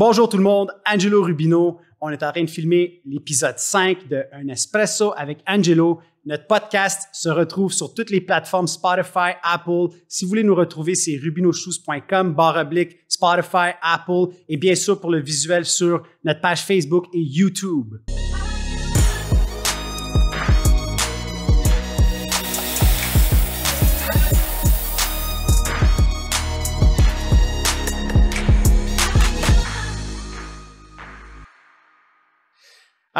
Bonjour tout le monde, Angelo Rubino. On est en train de filmer l'épisode 5 de Un Espresso avec Angelo. Notre podcast se retrouve sur toutes les plateformes Spotify, Apple. Si vous voulez nous retrouver, c'est rubinoshoes.com, barre oblique, Spotify, Apple et bien sûr pour le visuel sur notre page Facebook et YouTube.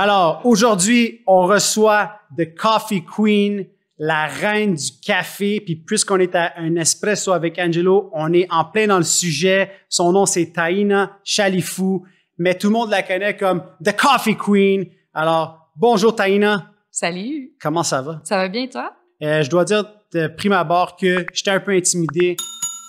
Alors, aujourd'hui, on reçoit The Coffee Queen, la reine du café. Puis puisqu'on est à un espresso avec Angelo, on est en plein dans le sujet. Son nom, c'est Taina Chalifou, mais tout le monde la connaît comme The Coffee Queen. Alors, bonjour Taina. Salut. Comment ça va? Ça va bien, toi? Euh, je dois dire de prime abord que j'étais un peu intimidé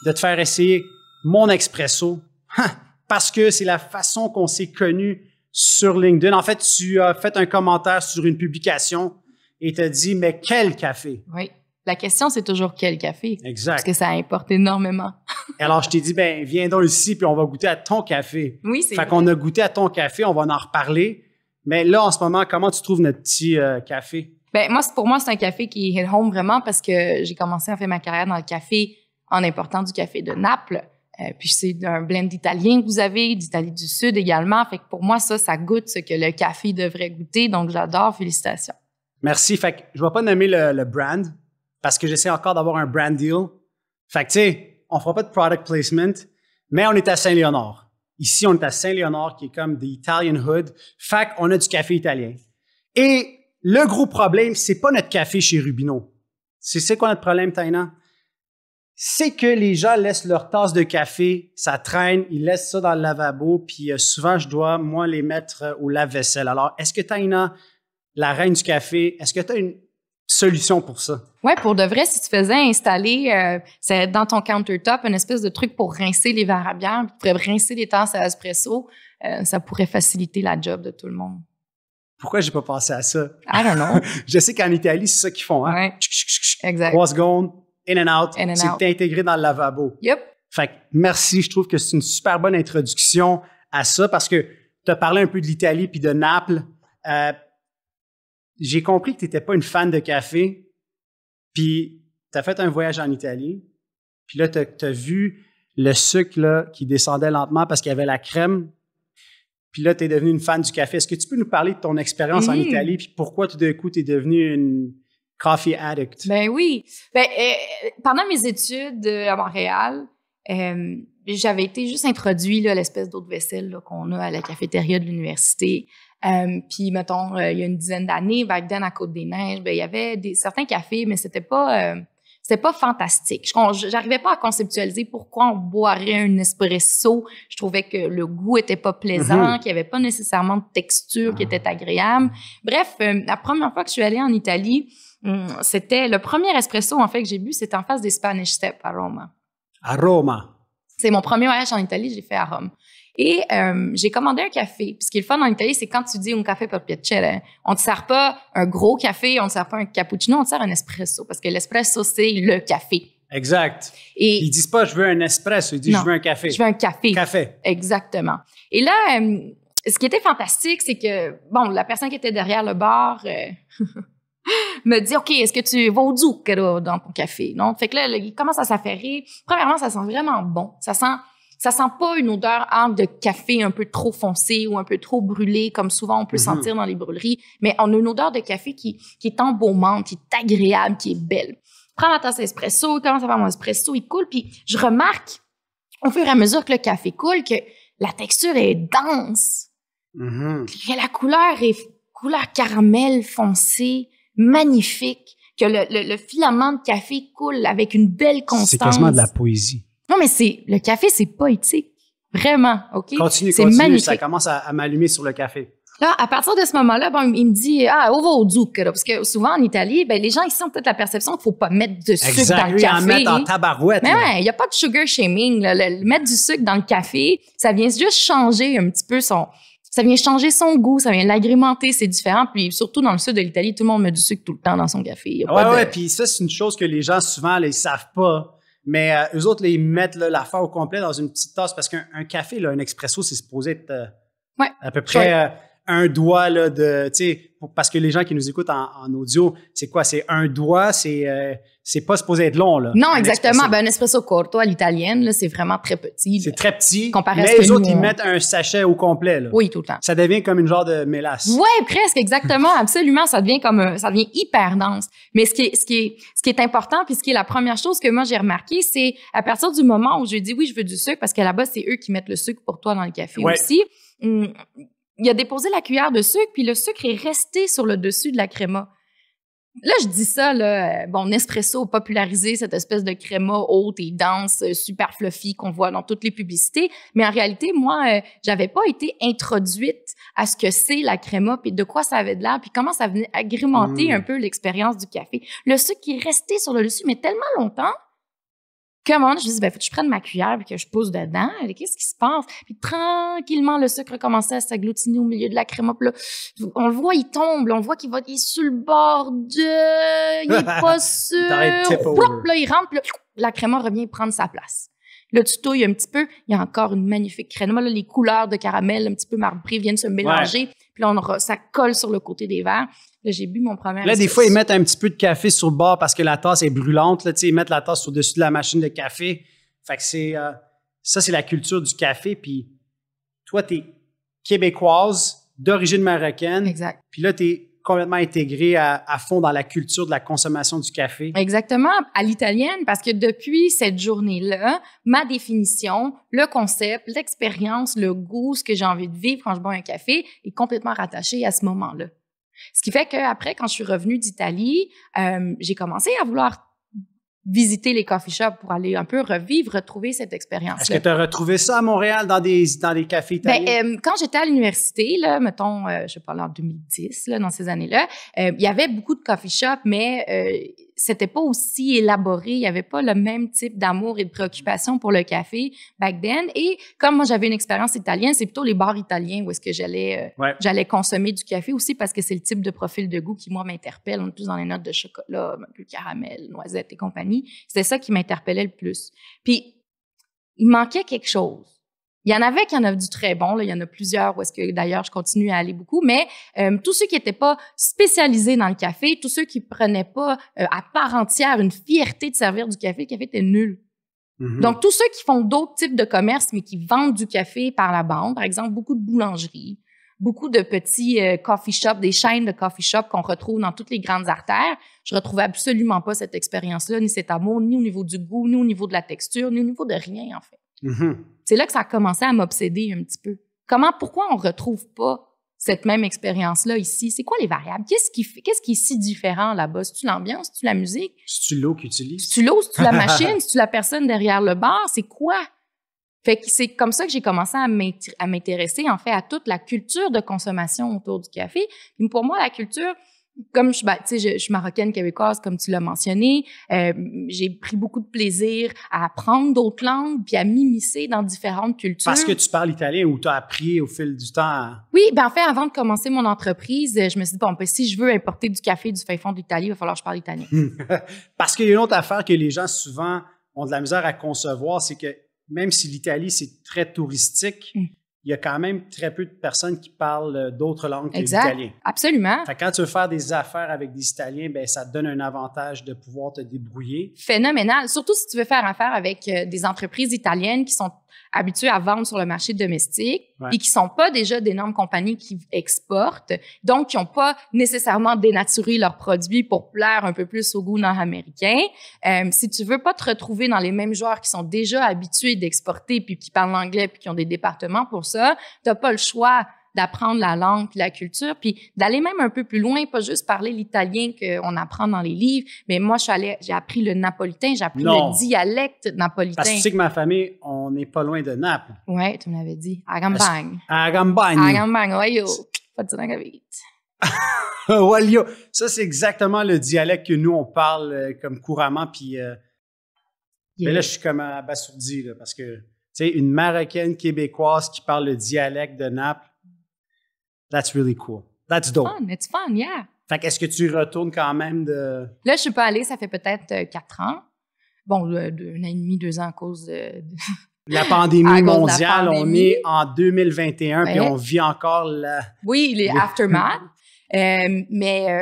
de te faire essayer mon espresso hein? parce que c'est la façon qu'on s'est connu sur LinkedIn. En fait, tu as fait un commentaire sur une publication et t'as dit, mais quel café? Oui. La question, c'est toujours quel café? Exact. Parce que ça importe énormément. Alors, je t'ai dit, ben, viens donc ici, puis on va goûter à ton café. Oui, c'est Fait qu'on a goûté à ton café, on va en reparler. Mais là, en ce moment, comment tu trouves notre petit euh, café? Ben, moi, pour moi, c'est un café qui est home vraiment parce que j'ai commencé à faire ma carrière dans le café en important du café de Naples. Euh, puis c'est un blend italien que vous avez, d'Italie du Sud également. Fait que pour moi, ça, ça goûte ce que le café devrait goûter. Donc, j'adore. Félicitations. Merci. Fait que je ne vais pas nommer le, brand parce que j'essaie encore d'avoir un brand deal. Fait que, tu sais, on fera pas de product placement, mais on est à Saint-Léonard. Ici, on est à Saint-Léonard, qui est comme the Italian Hood. Fait qu'on a du café italien. Et le gros problème, c'est pas notre café chez Rubino. C'est, c'est quoi notre problème, Taina? c'est que les gens laissent leur tasse de café, ça traîne, ils laissent ça dans le lavabo, puis euh, souvent je dois, moi, les mettre euh, au lave-vaisselle. Alors, est-ce que tu as la reine du café, est-ce que tu as une solution pour ça? Oui, pour de vrai, si tu faisais installer euh, dans ton countertop une espèce de truc pour rincer les verres à bière, tu pourrais rincer les tasses à espresso, ça pourrait faciliter la job de tout le monde. Pourquoi j'ai pas pensé à ça? I don't know. je sais qu'en Italie, c'est ça qu'ils font. Hein? Exact. Trois secondes, in and out. and c'est intégré dans le lavabo. Yep. Fait que merci, je trouve que c'est une super bonne introduction à ça parce que tu as parlé un peu de l'Italie puis de Naples. Euh, j'ai compris que tu n'étais pas une fan de café, puis tu as fait un voyage en Italie, puis là, tu as, vu le sucre qui descendait lentement parce qu'il y avait la crème, puis là, tu es devenu une fan du café. Est-ce que tu peux nous parler de ton expérience en Italie, puis pourquoi tout d'un coup, tu es devenu une, coffee addict. Ben oui. Ben, euh, euh, pendant mes études euh, à Montréal, j'avais été juste introduit à l'espèce d'eau de vaisselle qu'on a à la cafétéria de l'université. puis, mettons, il y a une dizaine d'années, back then, à Côte-des-Neiges, ben, il y avait des, certains cafés, mais c'était pas, c'était pas fantastique. Je n'arrivais pas à conceptualiser pourquoi on boirait un espresso. Je trouvais que le goût était pas plaisant, mm-hmm. qu'il y avait pas nécessairement de texture qui mm-hmm. était agréable. Bref, la première fois que je suis allée en Italie, Mm, c'était le premier espresso, en fait, que j'ai bu, c'était en face des Spanish Steps à Roma. À Roma. C'est mon premier voyage en Italie, j'ai fait à Rome. Et euh, j'ai commandé un café. Puis ce qui est le fun en Italie, c'est quand tu dis un café per piacere, on ne te sert pas un gros café, on ne te sert pas un cappuccino, on te sert un espresso. Parce que l'espresso, c'est le café. Exact. Et ils disent pas je veux un espresso, ils disent je veux un café. Je veux un café. Café. Exactement. Et là, euh, ce qui était fantastique, c'est que bon, la personne qui était derrière le bar, euh, me dit, OK, est-ce que tu vas au Zouk dans ton café? Non? Fait que là, il commence à s'affairer. Premièrement, ça sent vraiment bon. Ça sent, ça sent pas une odeur de café un peu trop foncé ou un peu trop brûlé, comme souvent on peut mhm. sentir dans les brûleries. Mais on a une odeur de café qui, qui est embaumante, qui est agréable, qui est belle. Prends ma tasse d'espresso, commence à faire mon espresso, il coule, puis je remarque au fur et à mesure que le café coule que la texture est dense. Mm La couleur est couleur caramel foncé magnifique, que le, filament de café coule avec une belle constance. C'est quasiment de la poésie. Non, mais c'est le café, c'est poétique. Vraiment, OK? Continue, continue. Magnifique. Ça commence à, m'allumer sur le café. Là, à partir de ce moment-là, il me dit ah, ovo zucchero parce que souvent en Italie, ben les gens ils sentent peut-être la perception qu'il faut pas mettre de sucre dans le café. en mettre en tabarouette. Mais il y n'y a pas de sugar shaming. Le, mettre du sucre dans le café, ça vient juste changer un petit peu son ça vient changer son goût, ça vient l'agrémenter, c'est différent. Puis surtout dans le sud de l'Italie, tout le monde met du sucre tout le temps dans son café. Oui, ouais, puis ça, c'est une chose que les gens souvent ne savent pas. Mais euh, eux autres, ils mettent la fin au complet dans une petite tasse parce qu'un café, un expresso, c'est supposé être euh, à peu près. Euh, un doigt là, de, tu sais, parce que les gens qui nous écoutent en, audio, c'est quoi? C'est un doigt, c'est euh, c'est pas supposé être long. Là, non, exactement. Un ben, un espresso corto à l'italienne, c'est vraiment très petit. C'est très petit. Comparé mais les autres, ils mettent un sachet au complet. Là. Oui, tout le temps. Ça devient comme une genre de mélasse. Oui, presque, exactement. absolument. Ça devient comme euh, ça devient hyper dense. Mais ce qui, est, ce, qui est, ce qui est important, puis ce qui est la première chose que moi j'ai remarqué, c'est à partir du moment où j'ai dit oui, je veux du sucre, parce que là-bas, c'est eux qui mettent le sucre pour toi dans le café ouais. aussi hum, il a déposé la cuillère de sucre, puis le sucre est resté sur le dessus de la créma. Là, je dis ça, euh, bon, Nespresso a popularisé cette espèce de créma haute et dense, euh, super fluffy qu'on voit dans toutes les publicités. Mais en réalité, moi, euh, j'avais pas été introduite à ce que c'est la créma, puis de quoi ça avait de l'air, puis comment ça venait agrémenter hmm. un peu l'expérience du café. Le sucre qui est resté sur le dessus, mais tellement longtemps je me dis, ben, faut que je prenne ma cuillère et que je pose dedans. Qu'est-ce qui se passe? Puis tranquillement, le sucre commençait à s'agglutiner au milieu de la crème. là, on le voit, il tombe. On voit qu'il va, est sur le bord de, il est pas sûr. Plop, il rentre. la crème revient prendre sa place. Là, tu touilles un petit peu. Il y a encore une magnifique crème. les couleurs de caramel un petit peu marbrées viennent se mélanger là, on ça colle sur le côté des verres. Là, j'ai bu mon premier. Là, des fois, ils mettent un petit peu de café sur le bord parce que la tasse est brûlante. Là, ils mettent la tasse au-dessus de la machine de café. Fait que c'est. Euh, ça, c'est la culture du café. Puis toi, tu es québécoise, d'origine marocaine. Exact. Puis là, tu es complètement intégré à, fond dans la culture de la consommation du café. Exactement, à l'italienne, parce que depuis cette journée-là, ma définition, le concept, l'expérience, le goût, ce que j'ai envie de vivre quand je bois un café est complètement rattaché à ce moment-là. Ce qui fait qu'après, quand je suis revenue d'Italie, euh, j'ai commencé à vouloir visiter les coffee shops pour aller un peu revivre, retrouver cette expérience. Est-ce que tu as retrouvé ça à Montréal dans des dans des cafés ben, italiens? Ben, quand j'étais à l'université, là, mettons, euh, je parle en 2010, là, dans ces années-là, euh, il y avait beaucoup de coffee shops, mais c'était pas aussi élaboré, il y avait pas le même type d'amour et de préoccupation pour le café back then. Et comme moi j'avais une expérience italienne, c'est plutôt les bars italiens où est-ce que j'allais euh, j'allais consommer du café aussi parce que c'est le type de profil de goût qui moi m'interpelle. On est plus dans les notes de chocolat, plus caramel, noisette et compagnie. C'était ça qui m'interpellait le plus. Puis il manquait quelque chose. Il y en avait qui en avaient du très bon. Il y en a plusieurs où est-ce que d'ailleurs je continue à aller beaucoup. Mais euh, tous ceux qui n'étaient pas spécialisés dans le café, tous ceux qui prenaient pas euh, à part entière une fierté de servir du café, le café était nul. Mm-hmm. Donc tous ceux qui font d'autres types de commerce mais qui vendent du café par la bande, par exemple beaucoup de boulangeries, beaucoup de petits euh, coffee shops, des chaînes de coffee shops qu'on retrouve dans toutes les grandes artères. Je ne retrouvais absolument pas cette expérience-là, ni cet amour, ni au niveau du goût, ni au niveau de la texture, ni au niveau de rien en fait. Mhm. C'est là que ça a commencé à m'obséder un petit peu. Comment, pourquoi on retrouve pas cette même expérience-là ici? C'est quoi les variables? Qu'est-ce qui, quest qui est si différent là-bas? C'est-tu l'ambiance? C'est-tu la musique? C'est-tu l'eau qu'ils utilisent? C'est-tu l'eau? C'est-tu la machine? C'est-tu la personne derrière le bar? C'est quoi? Fait que c'est comme ça que j'ai commencé à m'intéresser, en fait, à toute la culture de consommation autour du café. Mais pour moi, la culture, comme je, ben, je, je suis marocaine québécoise, comme tu l'as mentionné, euh, j'ai pris beaucoup de plaisir à apprendre d'autres langues puis à m'immiscer dans différentes cultures. Parce que tu parles italien ou tu as appris au fil du temps? Oui, ben en fait, avant de commencer mon entreprise, je me suis dit, bon, ben, si je veux importer du café du fin fond d'Italie, il va falloir que je parle italien. Parce qu'il y a une autre affaire que les gens souvent ont de la misère à concevoir, c'est que même si l'Italie, c'est très touristique, mm il y a quand même très peu de personnes qui parlent euh, d'autres langues que l'italien. Absolument. quand tu veux faire des affaires avec des Italiens, ben ça te donne un avantage de pouvoir te débrouiller. Phénoménal. Surtout si tu veux faire affaire avec euh, des entreprises italiennes qui sont habitués à vendre sur le marché domestique et qui sont pas déjà d'énormes compagnies qui exportent, donc qui n'ont pas nécessairement dénaturé leurs produits pour plaire un peu plus au goût nord-américain. Euh, si tu veux pas te retrouver dans les mêmes joueurs qui sont déjà habitués d'exporter puis qui parlent anglais puis qui ont des départements pour ça, tu n'as pas le choix d'apprendre la langue puis la culture, puis d'aller même un peu plus loin, pas juste parler l'italien qu'on apprend dans les livres, mais moi, j'ai appris le napolitain, j'ai appris le dialecte napolitain. Parce que tu sais que ma famille, on n'est pas loin de Naples. Oui, tu me l'avais dit. Agambang. Agambang. À de À Pas de Walio, ça c'est exactement le dialecte que nous on parle euh, comme couramment. Puis euh, mais là, je suis comme abasourdi parce que tu sais, une Marocaine québécoise qui parle le dialecte de Naples, That's really cool. That's dope. It's fun. It's fun, yeah. Fait qu'est-ce que tu retournes quand même de. Là, je suis pas allée, ça fait peut-être euh, quatre ans. Bon, euh, un an et demi, deux ans à cause de. La pandémie mondiale, on est en 2021 et puis on vit encore la. Oui, les aftermath. Euh, mais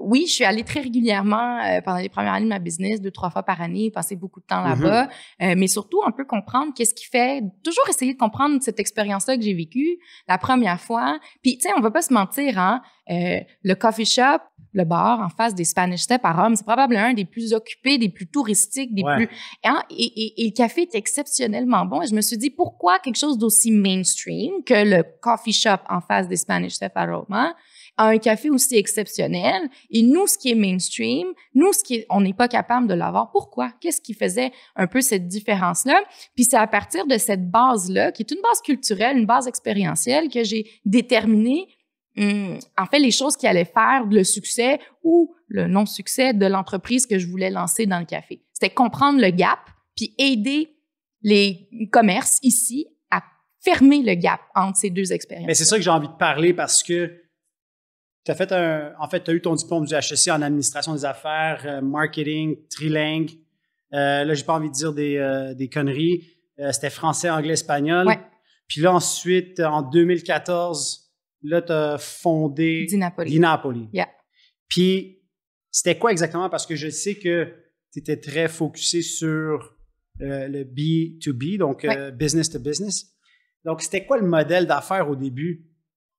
oui, je suis allée très régulièrement euh, pendant les premières années de ma business, deux, trois fois par année, passer beaucoup de temps mhm. là-bas, euh, mais surtout on peut comprendre qu'est-ce qui fait, toujours essayer de comprendre cette expérience-là que j'ai vécue la première fois. Puis, tu sais, on va pas se mentir, hein, euh, le coffee shop, le bar en face des Spanish Steps à Rome, c'est probablement un des plus occupés, des plus touristiques, des plus... Hein, et, le café est exceptionnellement bon. Et je me suis dit, pourquoi quelque chose d'aussi mainstream que le coffee shop en face des Spanish Steps à Rome, hein? un café aussi exceptionnel. Et nous, ce qui est mainstream, nous, ce qui est, on n'est pas capable de l'avoir. Pourquoi? Qu'est-ce qui faisait un peu cette différence-là? Puis c'est à partir de cette base-là, qui est une base culturelle, une base expérientielle, que j'ai déterminé, hmm, en fait, les choses qui allaient faire le succès ou le non-succès de l'entreprise que je voulais lancer dans le café. C'était comprendre le gap, puis aider les commerces ici à fermer le gap entre ces deux expériences. Mais c'est ça que j'ai envie de parler parce que tu as fait un, en fait, tu as eu ton diplôme du HEC en administration des affaires, euh, marketing, trilingue. Euh, là, j'ai pas envie de dire des, euh, conneries. Euh, c'était français, anglais, espagnol. Puis là, ensuite, en 2014, là, tu as fondé Dinapoli. Dinapoli. Yeah. Puis, c'était quoi exactement? Parce que je sais que tu étais très focusé sur le B2B, donc business to business. Donc, c'était quoi le modèle d'affaires au début?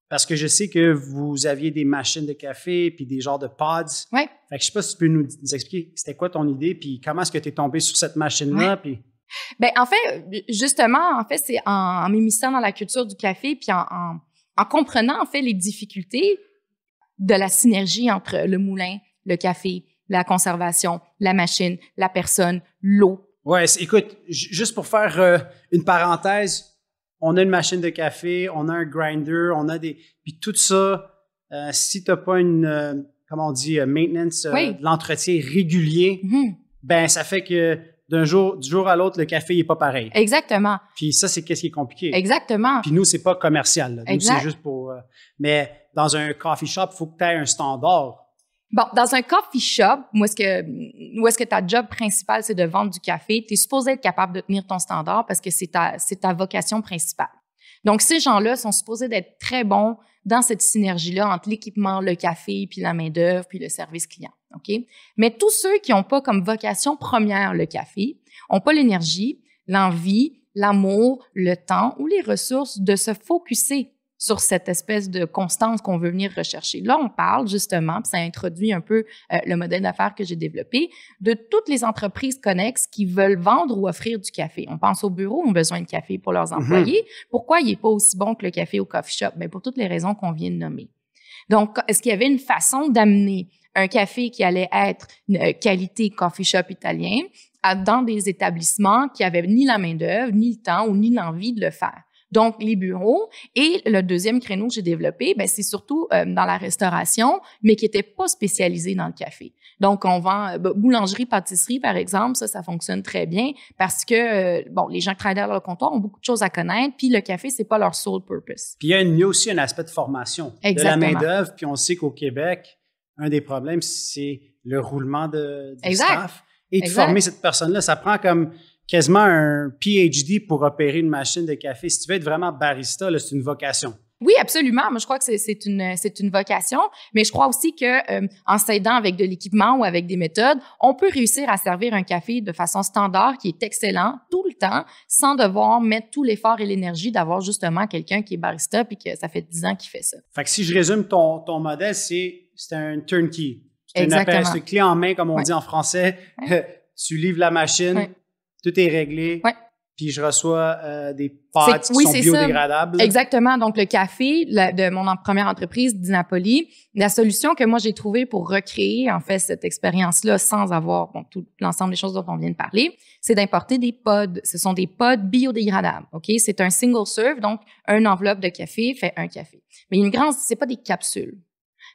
Parce que je sais que vous aviez des machines de café puis des genres de pods. Oui. Fait que je sais pas si tu peux nous, expliquer c'était quoi ton idée puis comment est-ce que tu es tombé sur cette machine-là. Puis... Ben, en fait, justement, en fait, c'est en, m'émissant dans la culture du café puis en, comprenant, en fait, les difficultés de la synergie entre le moulin, le café, la conservation, la machine, la personne, l'eau. Ouais, écoute, juste pour faire euh, une parenthèse, on a une machine de café, on a un grinder, on a des. Puis tout ça, euh, si tu pas une, euh, comment on dit, euh, maintenance, l'entretien régulier, mhm. ben ça fait que d'un jour, du jour à l'autre, le café n'est pas pareil. Exactement. Puis ça, c'est qu'est-ce qui est compliqué. Exactement. Puis nous, c'est pas commercial. Nous, c'est juste pour. mais dans un coffee shop, il faut que tu aies un standard. Bon, dans un coffee shop, où est-ce que, où est-ce que ta job principale, c'est de vendre du café, tu es supposé être capable de tenir ton standard parce que c'est ta, c'est ta vocation principale. Donc, ces gens-là sont supposés d'être très bons dans cette synergie-là entre l'équipement, le café, puis la main-d'œuvre, puis le service client. OK? Mais tous ceux qui n'ont pas comme vocation première le café, n'ont pas l'énergie, l'envie, l'amour, le temps ou les ressources de se focuser sur cette espèce de constance qu'on veut venir rechercher. Là, on parle justement, puis ça introduit un peu euh, le modèle d'affaires que j'ai développé, de toutes les entreprises connexes qui veulent vendre ou offrir du café. On pense aux bureaux, ont besoin de café pour leurs mhm. employés. Pourquoi il n'est pas aussi bon que le café au coffee shop? Mais ben, pour toutes les raisons qu'on vient de nommer. Donc, est-ce qu'il y avait une façon d'amener un café qui allait être euh, qualité coffee shop italien dans des établissements qui n'avaient ni la main-d'œuvre, ni le temps ou ni l'envie de le faire? donc les bureaux. Et le deuxième créneau que j'ai développé, ben, c'est surtout euh, dans la restauration, mais qui n'était pas spécialisé dans le café. Donc, on vend euh, bah, boulangerie, pâtisserie, par exemple, ça, ça fonctionne très bien parce que, euh, bon, les gens qui travaillent dans le comptoir ont beaucoup de choses à connaître, puis le café, c'est pas leur sole purpose. Puis il y a, aussi un aspect de formation Exactement. de la main-d'œuvre, puis on sait qu'au Québec, un des problèmes, c'est le roulement de, du staff. Et de former cette personne-là, ça prend comme quasiment un PhD pour opérer une machine de café. Si tu veux être vraiment barista, c'est une vocation. Oui, absolument. Moi, je crois que c'est une c'est une vocation, mais je crois aussi que euh, en s'aidant avec de l'équipement ou avec des méthodes, on peut réussir à servir un café de façon standard qui est excellent tout le temps, sans devoir mettre tout l'effort et l'énergie d'avoir justement quelqu'un qui est barista puis que ça fait dix ans qu'il fait ça. Fait que si je résume ton, ton modèle, c'est c'est un turnkey, c'est une appel, clé en main comme on dit en français. tu livres la machine tout est réglé. Puis je reçois euh, des pâtes qui sont biodégradables. Ça. Exactement. Donc, le café de mon première entreprise, Dinapoli, la solution que moi j'ai trouvée pour recréer, en fait, cette expérience-là sans avoir bon, tout l'ensemble des choses dont on vient de parler, c'est d'importer des pods. Ce sont des pods biodégradables. OK? C'est un single serve, donc un enveloppe de café fait un café. Mais une grande, c'est pas des capsules.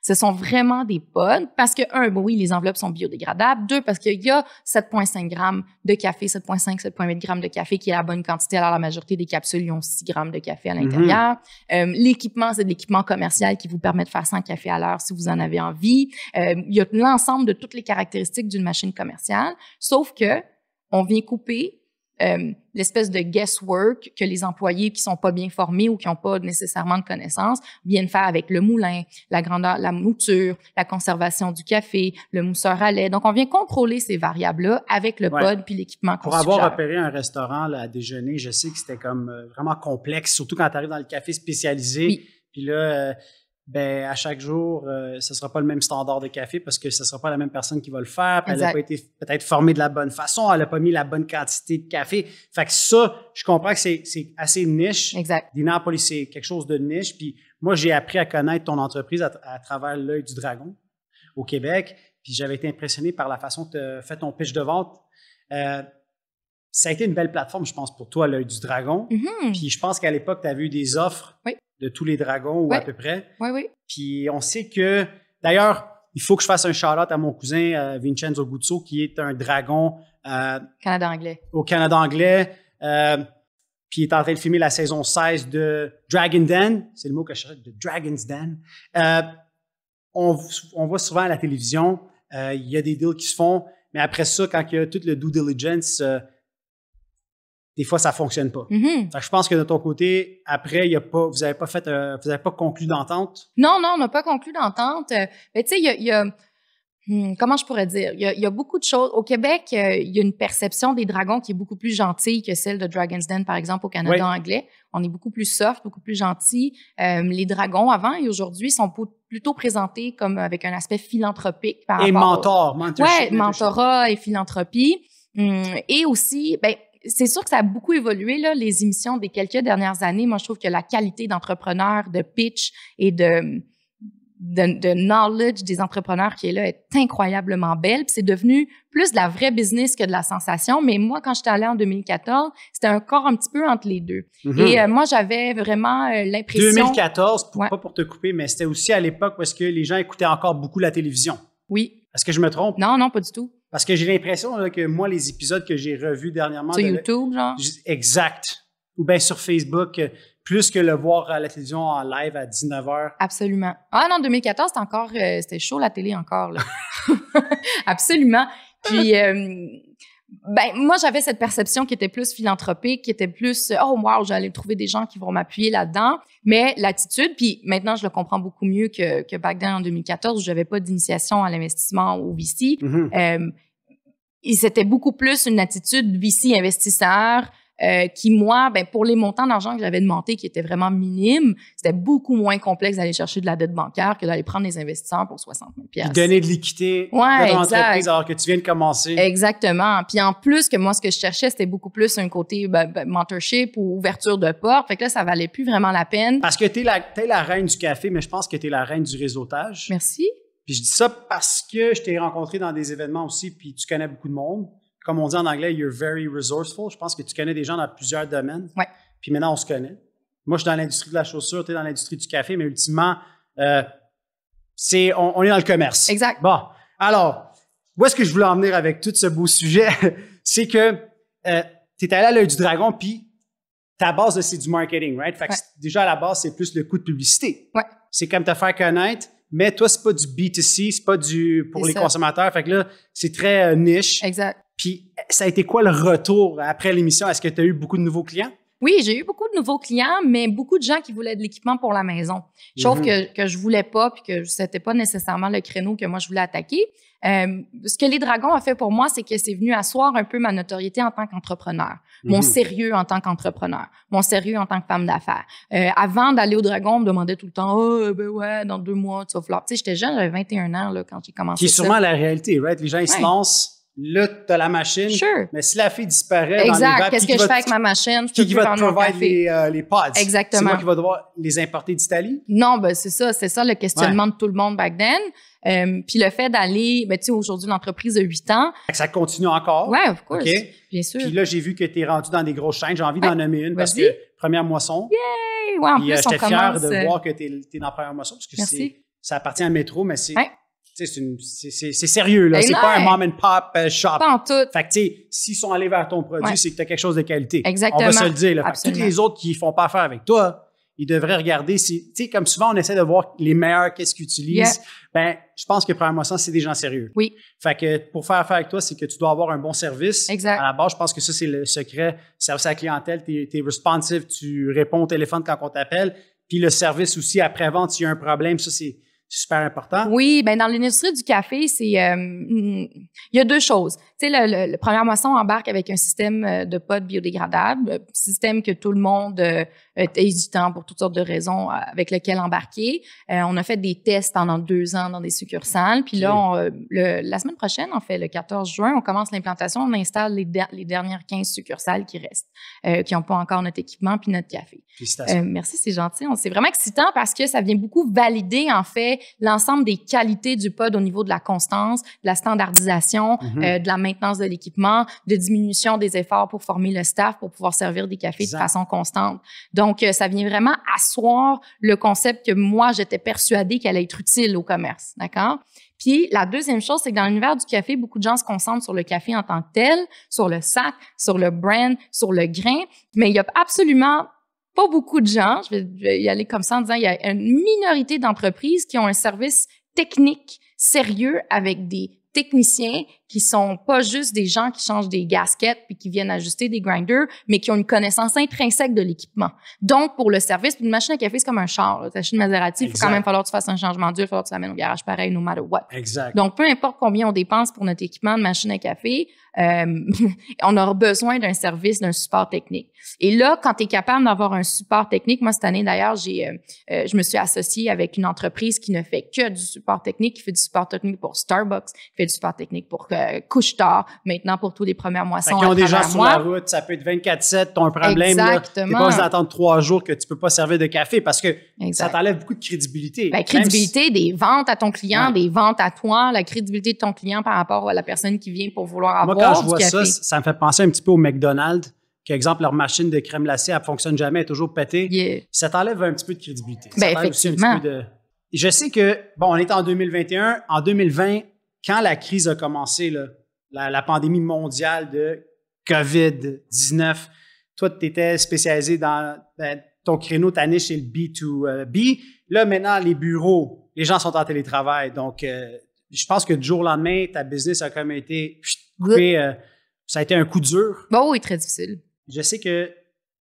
Ce sont vraiment des bonnes parce que, un, oui, les enveloppes sont biodégradables. Deux, parce qu'il y a 7,5 grammes de café, 7,5, 7,8 grammes de café qui est la bonne quantité. Alors, la majorité des capsules ils ont 6 grammes de café à l'intérieur. Mm-hmm. Euh, l'équipement, c'est de l'équipement commercial qui vous permet de faire 100 cafés à l'heure si vous en avez envie. Euh, il y a l'ensemble de toutes les caractéristiques d'une machine commerciale, sauf que on vient couper euh, l'espèce de guesswork que les employés qui sont pas bien formés ou qui n'ont pas nécessairement de connaissances viennent faire avec le moulin, la grandeur, la mouture, la conservation du café, le mousseur à lait. Donc, on vient contrôler ces variables-là avec le pod puis l'équipement qu'on Pour avoir opéré un restaurant à déjeuner, je sais que c'était comme euh, vraiment complexe, surtout quand tu arrives dans le café spécialisé. Oui. Puis là, euh, ben à chaque jour, euh, ce ne sera pas le même standard de café parce que ce ne sera pas la même personne qui va le faire. Elle n'a pas été peut-être formée de la bonne façon, elle n'a pas mis la bonne quantité de café. Fait que ça, je comprends que c'est assez niche. Exact. Dinapolis, c'est quelque chose de niche. Puis moi, j'ai appris à connaître ton entreprise à, travers l'œil du dragon au Québec. Puis j'avais été impressionné par la façon que tu fais ton pitch de vente. Euh, ça a été une belle plateforme, je pense, pour toi, l'œil du dragon. Mm-hmm. Puis je pense qu'à l'époque, tu avais eu des offres oui de tous les dragons ou à peu près. Oui, oui. Puis on sait que, d'ailleurs, il faut que je fasse un charlotte à mon cousin euh, Vincenzo Guzzo, qui est un dragon. Euh, Canada anglais. Au Canada anglais. Euh, puis il est en train de filmer la saison 16 de Dragon Den. C'est le mot que je cherche, de Dragon's Den. Euh, on, on voit souvent à la télévision, il y a des deals qui se font, mais après ça, quand il y a tout le due diligence des fois, ça fonctionne pas. Mm-hmm. je pense que de ton côté, après, pas, vous n'avez pas fait, euh, vous avez pas conclu d'entente. Non, non, on n'a pas conclu d'entente. Euh, mais tu sais, il y a, hmm, comment je pourrais dire, il y, a, beaucoup de choses. Au Québec, euh, il y a une perception des dragons qui est beaucoup plus gentille que celle de Dragon's Den, par exemple, au Canada anglais. On est beaucoup plus soft, beaucoup plus gentil. les dragons, avant et aujourd'hui, sont plutôt présentés comme avec un aspect philanthropique par et mentor, mentorship. ouais, mentorat et philanthropie. Hmm, et aussi, ben c'est sûr que ça a beaucoup évolué, là, les émissions des quelques dernières années. Moi, je trouve que la qualité d'entrepreneur, de pitch et de, de, knowledge des entrepreneurs qui est là est incroyablement belle. Puis c'est devenu plus de la vraie business que de la sensation. Mais moi, quand j'étais allée en 2014, c'était encore un petit peu entre les deux. Mm-hmm. Et euh, moi, j'avais vraiment euh, l'impression... 2014, pour, pas pour te couper, mais c'était aussi à l'époque où est-ce que les gens écoutaient encore beaucoup la télévision. Oui. Est-ce que je me trompe? Non, non, pas du tout. Parce que j'ai l'impression que moi, les épisodes que j'ai revus dernièrement. Sur YouTube, genre? Exact. Ou bien sur Facebook, euh, plus que le voir à la télévision en live à 19h. Absolument. Ah non, 2014, c'était encore. Euh, c'était chaud la télé encore, Absolument. Puis. Euh, ben moi j'avais cette perception qui était plus philanthropique, qui était plus oh wow, j'allais trouver des gens qui vont m'appuyer là-dedans, mais l'attitude puis maintenant je le comprends beaucoup mieux que que back then en 2014 où j'avais pas d'initiation à l'investissement au VC. c'était mm-hmm. euh, beaucoup plus une attitude VC investisseur euh, qui, moi, ben, pour les montants d'argent que j'avais demandé, qui étaient vraiment minimes, c'était beaucoup moins complexe d'aller chercher de la dette bancaire que d'aller prendre des investisseurs pour 60 000 Tu donner de l'équité à ton entreprise alors que tu viens de commencer. Exactement. Puis en plus, que moi, ce que je cherchais, c'était beaucoup plus un côté ben, ben, mentorship ou ouverture de port. Fait que là, ça valait plus vraiment la peine. Parce que tu es la reine du café, mais je pense que tu es la reine du réseautage. Merci. Puis je dis ça parce que je t'ai rencontré dans des événements aussi, puis tu connais beaucoup de monde comme on dit en anglais, you're very resourceful. Je pense que tu connais des gens dans plusieurs domaines. Ouais. Puis maintenant, on se connaît. Moi, je suis dans l'industrie de la chaussure, tu es dans l'industrie du café, mais ultimement, euh, c'est, on, est dans le commerce. Exact. Bon. Alors, où est-ce que je voulais en venir avec tout ce beau sujet? c'est que euh, tu es allé à l'œil du dragon, puis ta base, c'est du marketing, right? Fait que déjà, à la base, c'est plus le coût de publicité. Ouais. C'est comme te faire connaître, mais toi, c'est pas du B2C, c'est pas du pour les consommateurs. Fait que là, c'est très euh, niche. Exact. Puis ça a été quoi le retour après l'émission? Est-ce que tu as eu beaucoup de nouveaux clients? Oui, j'ai eu beaucoup de nouveaux clients, mais beaucoup de gens qui voulaient de l'équipement pour la maison. Sauf mhm. que, que je voulais pas, puis que c'était pas nécessairement le créneau que moi je voulais attaquer. Euh, ce que les dragons a fait pour moi, c'est que c'est venu asseoir un peu ma notoriété en tant qu'entrepreneur, mon mhm. sérieux en tant qu'entrepreneur, mon sérieux en tant que femme d'affaires. Euh, avant d'aller au dragon, on me demandait tout le temps, Ah, ben ouais, dans deux mois, tu vas falloir. Tu sais, j'étais jeune, j'avais 21 ans là, quand j'ai commencé. Qui est sûrement la réalité, right? Les gens, ils se lancent là, tu la machine. Mais si la fille disparaît, exact. Qu'est-ce que je fais avec ma machine? qui, va te provide euh, les, pods? Exactement. C'est moi qui va devoir les importer d'Italie? Non, ben c'est ça. C'est ça le questionnement de tout le monde back then. Euh, puis le fait d'aller, ben, tu sais, aujourd'hui, une entreprise de 8 ans. Ça continue encore. Oui, of course. Bien sûr. Puis là, j'ai vu que tu es rendu dans des grosses chaînes. J'ai envie d'en nommer une parce que première moisson. Yay! Ouais, en puis, plus, euh, on J'étais fier de euh, voir que tu es, dans dans première moisson parce que ça appartient à Métro, mais c'est c'est sérieux, là. Ben c'est pas un mom and pop euh, shop. Pas en tout. Fait que, tu sais, s'ils sont allés vers ton produit, c'est que tu as quelque chose de qualité. Exactement. On va se le dire, là. tous les autres qui font pas affaire avec toi, ils devraient regarder si, tu sais, comme souvent, on essaie de voir les meilleurs, qu'est-ce qu'ils utilisent. Ben, je pense que, premièrement, ça, c'est des gens sérieux. Oui. Fait que pour faire affaire avec toi, c'est que tu dois avoir un bon service. Exact. À la base, je pense que ça, c'est le secret. Service à la clientèle, tu es, responsive, tu réponds au téléphone quand on t'appelle. Puis le service aussi, après-vente, s'il y a un problème, ça, c'est super important. Oui, ben dans l'industrie du café, c'est euh, il y a deux choses. Tu sais, le, le, première moisson embarque avec un système euh, de potes biodégradables, euh, système que tout le monde euh, hésitant pour toutes sortes de raisons euh, avec lesquelles embarquer. Euh, on a fait des tests pendant deux ans dans des succursales. Puis là, la semaine prochaine, en fait, le 14 juin, on commence l'implantation. On installe les, dernières 15 succursales qui restent, qui n'ont pas encore notre équipement puis notre café. merci, c'est gentil. C'est vraiment excitant parce que ça vient beaucoup valider, en fait, l'ensemble des qualités du pod au niveau de la constance, de la standardisation, mhm. de la maintenance de l'équipement, de diminution des efforts pour former le staff pour pouvoir servir des cafés de façon constante. Donc, euh, ça vient vraiment asseoir le concept que moi, j'étais persuadée qu'elle allait être utile au commerce, d'accord? Puis la deuxième chose, c'est que dans l'univers du café, beaucoup de gens se concentrent sur le café en tant que tel, sur le sac, sur le brand, sur le grain, mais il y a absolument pas beaucoup de gens, je vais y aller comme ça en disant, il y a une minorité d'entreprises qui ont un service technique sérieux avec des techniciens qui sont pas juste des gens qui changent des gaskets puis qui viennent ajuster des grinders, mais qui ont une connaissance intrinsèque de l'équipement. Donc, pour le service, une machine à café, c'est comme un char. Tu une Maserati, il faut quand même falloir que tu fasses un changement d'huile, il faut que tu l'amènes au garage pareil, no matter what. Exact. Donc, peu importe combien on dépense pour notre équipement de machine à café, euh, on aura besoin d'un service, d'un support technique. Et là, quand tu es capable d'avoir un support technique, moi, cette année, d'ailleurs, j'ai, euh, euh, je me suis associée avec une entreprise qui ne fait que du support technique, qui fait du support technique pour Starbucks, qui fait du support technique pour euh, couche tard maintenant pour tous les premières moissons. Ils ont des gens sur la route, ça peut être 24-7, un problème. Exactement. Tu pas d'attendre trois jours que tu peux pas servir de café parce que ça t'enlève beaucoup de crédibilité. La ben, crédibilité des ventes à ton client, des ventes à toi, la crédibilité de ton client par rapport à la personne qui vient pour vouloir avoir du café. Moi, quand je vois ça, ça me fait penser un petit peu au McDonald's qui exemple leur machine de crème glacée, elle ne fonctionne jamais, elle est toujours pétée. Ça t'enlève un petit peu de crédibilité. ça effectivement. Ben, aussi un petit peu de... Je sais que, bon, on est en 2021. En 2020, quand la crise a commencé, la, pandémie mondiale de COVID-19, toi, tu étais spécialisé dans, ben, ton créneau, ta niche, le B2B. Euh, là, maintenant, les bureaux, les gens sont en télétravail. Donc, euh, je pense que du jour au lendemain, ta business a comme été coupée. Euh, ça a été un coup dur. Bon, oui, très difficile. Je sais que,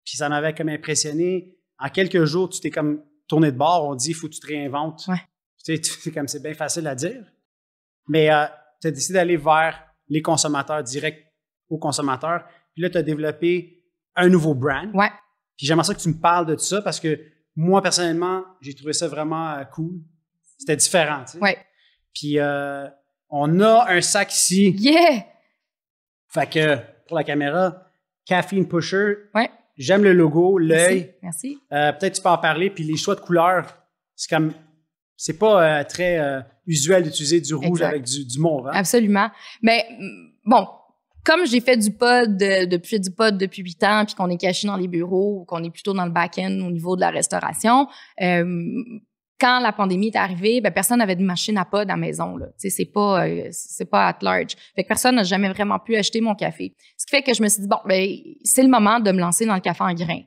puis ça m'avait comme impressionné, en quelques jours, tu t'es comme tourné de bord. On dit, il faut que tu te réinventes. Tu comme c'est bien facile à dire. Mais euh, tu as décidé d'aller vers les consommateurs, direct aux consommateurs. Puis là, tu as développé un nouveau brand. Ouais. Puis j'aimerais ça que tu me parles de tout ça parce que moi, personnellement, j'ai trouvé ça vraiment euh, cool. C'était différent, tu sais. Ouais. Puis euh, on a un sac ici. Yeah! Fait que pour la caméra, Caffeine Pusher. Ouais. J'aime le logo, l'œil. Merci. Euh, peut-être tu peux en parler. Puis les choix de couleurs, c'est comme. C'est pas très usuel d'utiliser du rouge avec du, du mont, Hein? Absolument. Mais mm, bon, comme j'ai fait du pod euh, depuis du pod depuis huit ans, puis qu'on est caché dans les bureaux ou qu'on est plutôt dans le back-end au niveau de la restauration, euh, quand la pandémie est arrivée, ben, personne n'avait de machine à pod à la maison. Là. C'est pas euh, c'est pas at large. Fait que personne n'a jamais vraiment pu acheter mon café. Ce qui fait que je me suis dit, bon, ben, c'est le moment de me lancer dans le café en grain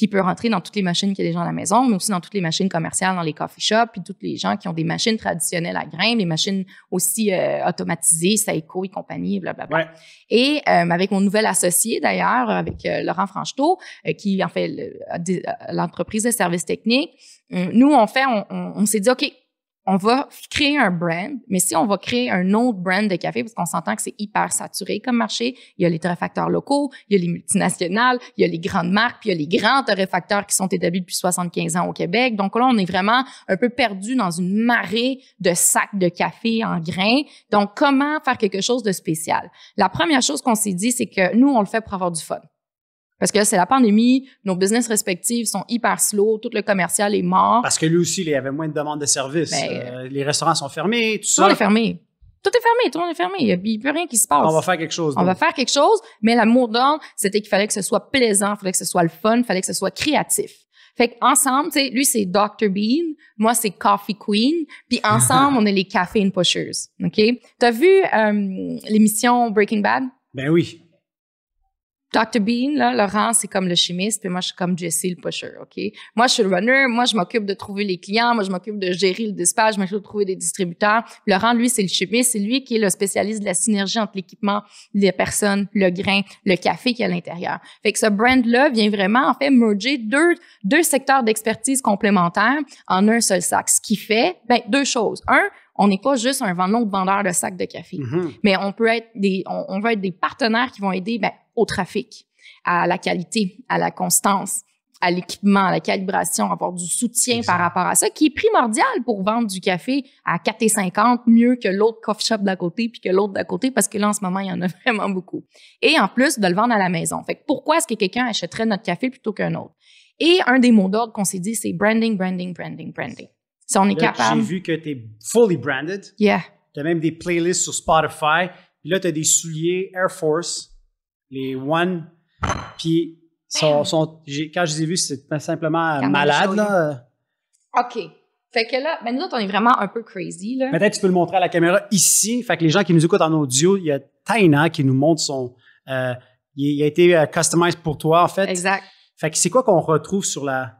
qui peut rentrer dans toutes les machines qu'il y a des gens à la maison, mais aussi dans toutes les machines commerciales, dans les coffee shops, puis toutes les gens qui ont des machines traditionnelles à grains, les machines aussi euh, automatisées, Saeco et compagnie, blablabla. Ouais. Et euh, avec mon nouvel associé d'ailleurs, avec euh, Laurent Francheteau, qui en fait l'entreprise de services techniques, nous on fait, on s'est dit ok, on va créer un brand, mais si on va créer un autre brand de café, parce qu'on s'entend que c'est hyper saturé comme marché, il y a les torréfacteurs locaux, il y a les multinationales, il y a les grandes marques, puis il y a les grands torréfacteurs qui sont établis depuis 75 ans au Québec. Donc là, on est vraiment un peu perdu dans une marée de sacs de café en grains. Donc, comment faire quelque chose de spécial? La première chose qu'on s'est dit, c'est que nous, on le fait pour avoir du fun. Parce que c'est la pandémie, nos business respectifs sont hyper slow, tout le commercial est mort. Parce que lui aussi, il y avait moins de demandes de services. Ben, euh, les restaurants sont fermés, tout, ça. Tout est fermé. Tout est fermé, tout le monde est fermé. Il n'y a, plus rien qui se passe. On va faire quelque chose. On va faire quelque chose, mais l'amour d'ordre, c'était qu'il fallait que ce soit plaisant, il fallait que ce soit le fun, il fallait que ce soit créatif. Fait ensemble, tu sais, lui c'est Dr Bean, moi c'est Coffee Queen, puis ensemble on est les Caffeine Pushers. Ok, t'as vu euh, l'émission Breaking Bad Ben oui. Dr. Bean, là, Laurent, c'est comme le chimiste, puis moi, je suis comme Jesse, le pusher, OK? Moi, je suis le runner, moi, je m'occupe de trouver les clients, moi, je m'occupe de gérer le dispatch, je m'occupe de trouver des distributeurs. Laurent, lui, c'est le chimiste, c'est lui qui est le spécialiste de la synergie entre l'équipement, les personnes, le grain, le café qui est à l'intérieur. Fait que ce brand-là vient vraiment, en fait, merger deux, deux secteurs d'expertise complémentaires en un seul sac. Ce qui fait, ben, deux choses. Un, on n'est pas juste un vendeur de vendeur de sacs de café, mm-hmm. mais on peut être des, on, être des partenaires qui vont aider ben, au trafic, à la qualité, à la constance à l'équipement, à la calibration, avoir du soutien par rapport à ça, qui est primordial pour vendre du café à 4,50 mieux que l'autre coffee shop d'à côté puis que l'autre d'à côté, parce que là, en ce moment, il y en a vraiment beaucoup. Et en plus, de le vendre à la maison. Fait pourquoi est-ce que quelqu'un achèterait notre café plutôt qu'un autre? Et un des mots d'ordre qu'on s'est dit, c'est branding, branding, branding, branding. Si on est capable. J'ai vu que tu es fully branded. Yeah. Tu as même des playlists sur Spotify. Puis là, tu as des souliers Air Force, les One. Puis sont, quand je les ai vus, c'était simplement malade. OK. Fait que là, ben nous autres, on est vraiment un peu crazy. Là. Peut-être tu peux le montrer à la caméra ici. Fait que les gens qui nous écoutent en audio, il y a Taina qui nous montre son. Euh, il, a été euh, customisé pour toi, en fait. Exact. Fait que c'est quoi qu'on retrouve sur la,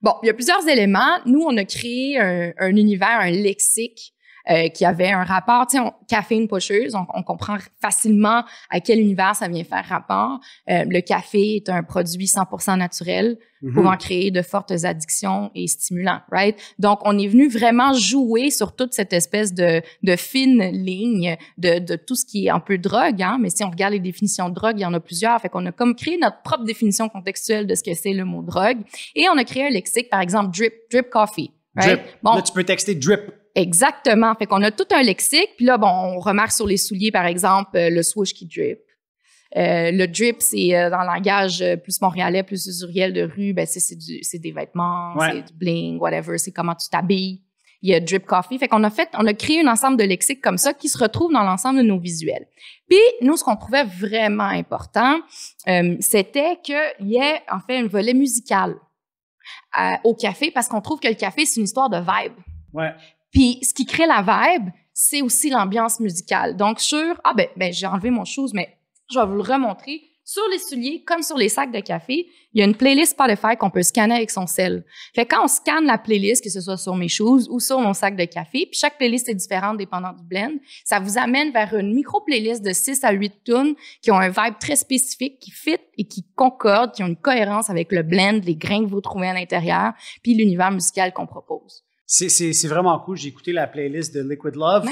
Bon, il y a plusieurs éléments. Nous, on a créé un, univers, un lexique euh, qui avait un rapport, tu sais, caféine pocheuse, on, on, comprend facilement à quel univers ça vient faire rapport. Euh, le café est un produit 100% naturel, mhm. pouvant créer de fortes addictions et stimulants, right? Donc, on est venu vraiment jouer sur toute cette espèce de, de fine ligne de, de tout ce qui est un peu drogue, hein? mais si on regarde les définitions de drogue, il y en a plusieurs, fait qu'on a comme créé notre propre définition contextuelle de ce que c'est le mot drogue, et on a créé un lexique, par exemple, drip, drip coffee. Right? Bon, Là, tu peux texter drip Exactement. Fait qu'on a tout un lexique. Puis là, bon, on remarque sur les souliers, par exemple, euh, le swoosh qui drip. Euh, le drip, c'est euh, dans le langage plus montréalais, plus usuriel de rue, ben c'est des vêtements, c'est du bling, whatever, c'est comment tu t'habilles. Il y a drip coffee. Fait qu'on a fait, on a créé un ensemble de lexiques comme ça qui se retrouvent dans l'ensemble de nos visuels. Puis nous, ce qu'on trouvait vraiment important, c'était qu'il y ait en fait un volet musical au café parce qu'on trouve que le café c'est une histoire de vibe. Ouais. Puis ce qui crée la vibe, c'est aussi l'ambiance musicale. Donc sur, ah ben, ben j'ai enlevé mon chose, mais je vais vous le remontrer. Sur les souliers, comme sur les sacs de café, il y a une playlist Spotify qu'on peut scanner avec son sel. Fait quand on scanne la playlist, que ce soit sur mes choses ou sur mon sac de café, puis chaque playlist est différente dépendant du blend, ça vous amène vers une micro-playlist de 6 à 8 tunes qui ont un vibe très spécifique, qui fit et qui concorde, qui ont une cohérence avec le blend, les grains que vous trouvez à l'intérieur, puis l'univers musical qu'on propose c'est vraiment cool. J'ai écouté la playlist de Liquid Love.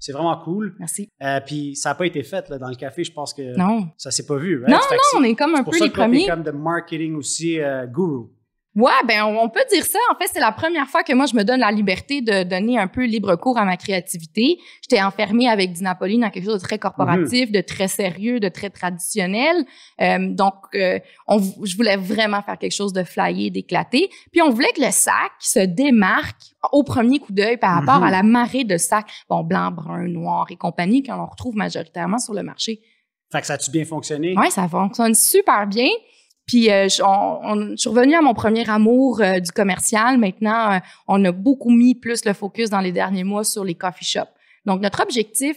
C'est vraiment cool. Merci. Euh, puis ça n'a pas été fait dans le café. Je pense que non. ça s'est pas vu. Non, non, on est comme un peu les premiers. comme de marketing aussi euh, Ouais, ben on peut dire ça. En fait, c'est la première fois que moi je me donne la liberté de donner un peu libre cours à ma créativité. J'étais enfermée avec Dinapoline dans quelque chose de très corporatif, mhm. de très sérieux, de très traditionnel. Euh, donc, euh, on, je voulais vraiment faire quelque chose de flyé, d'éclaté. Puis on voulait que le sac se démarque au premier coup d'œil par rapport mhm. à la marée de sacs, bon blanc, brun, noir et compagnie qu'on retrouve majoritairement sur le marché. Fait que ça a-tu bien fonctionné? Oui, ça fonctionne super bien. Puis euh, on, je suis revenue à mon premier amour euh, du commercial. Maintenant, euh, on a beaucoup mis plus le focus dans les derniers mois sur les coffee shops. Donc notre objectif,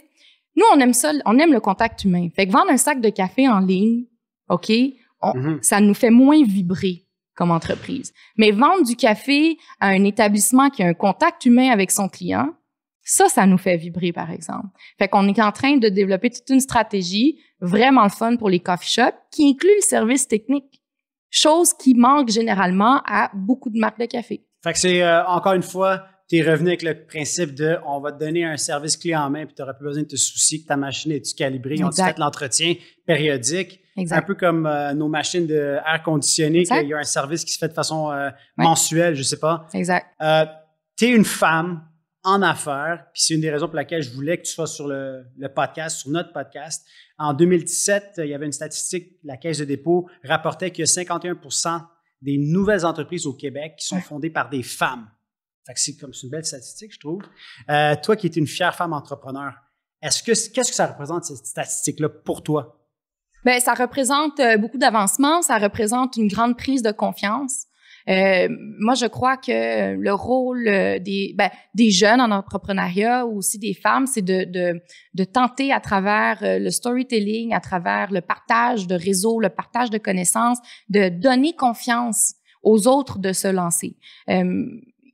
nous on aime ça, on aime le contact humain. Fait que vendre un sac de café en ligne, ok, mm-hmm. ça nous fait moins vibrer comme entreprise. Mais vendre du café à un établissement qui a un contact humain avec son client, ça, ça nous fait vibrer, par exemple. Fait qu'on est en train de développer toute une stratégie vraiment fun pour les coffee shops qui inclut le service technique chose qui manque généralement à beaucoup de marques de café. Fait c'est euh, encore une fois, tu es revenu avec le principe de on va te donner un service client en main, puis tu n'auras plus besoin de te soucier que ta machine est-tu calibrée, on te fait l'entretien périodique. Un peu comme euh, nos machines de conditionné, il y a un service qui se fait de façon euh, mensuelle, je sais pas. Exact. tu es une femme en affaires, puis c'est une des raisons pour laquelle je voulais que tu sois sur le, le podcast, sur notre podcast, en 2017, il y avait une statistique, la Caisse de dépôt rapportait que 51 des nouvelles entreprises au Québec qui sont fondées par des femmes. c'est comme une belle statistique, je trouve. Euh, toi qui es une fière femme entrepreneur, est-ce que qu'est-ce que ça représente cette statistique-là pour toi? Ben, ça représente euh, beaucoup d'avancement, ça représente une grande prise de confiance. Euh, moi, je crois que le rôle euh, des, ben, des jeunes en entrepreneuriat ou aussi des femmes, c'est de, de, de, tenter à travers euh, le storytelling, à travers le partage de réseaux, le partage de connaissances, de donner confiance aux autres de se lancer. Euh,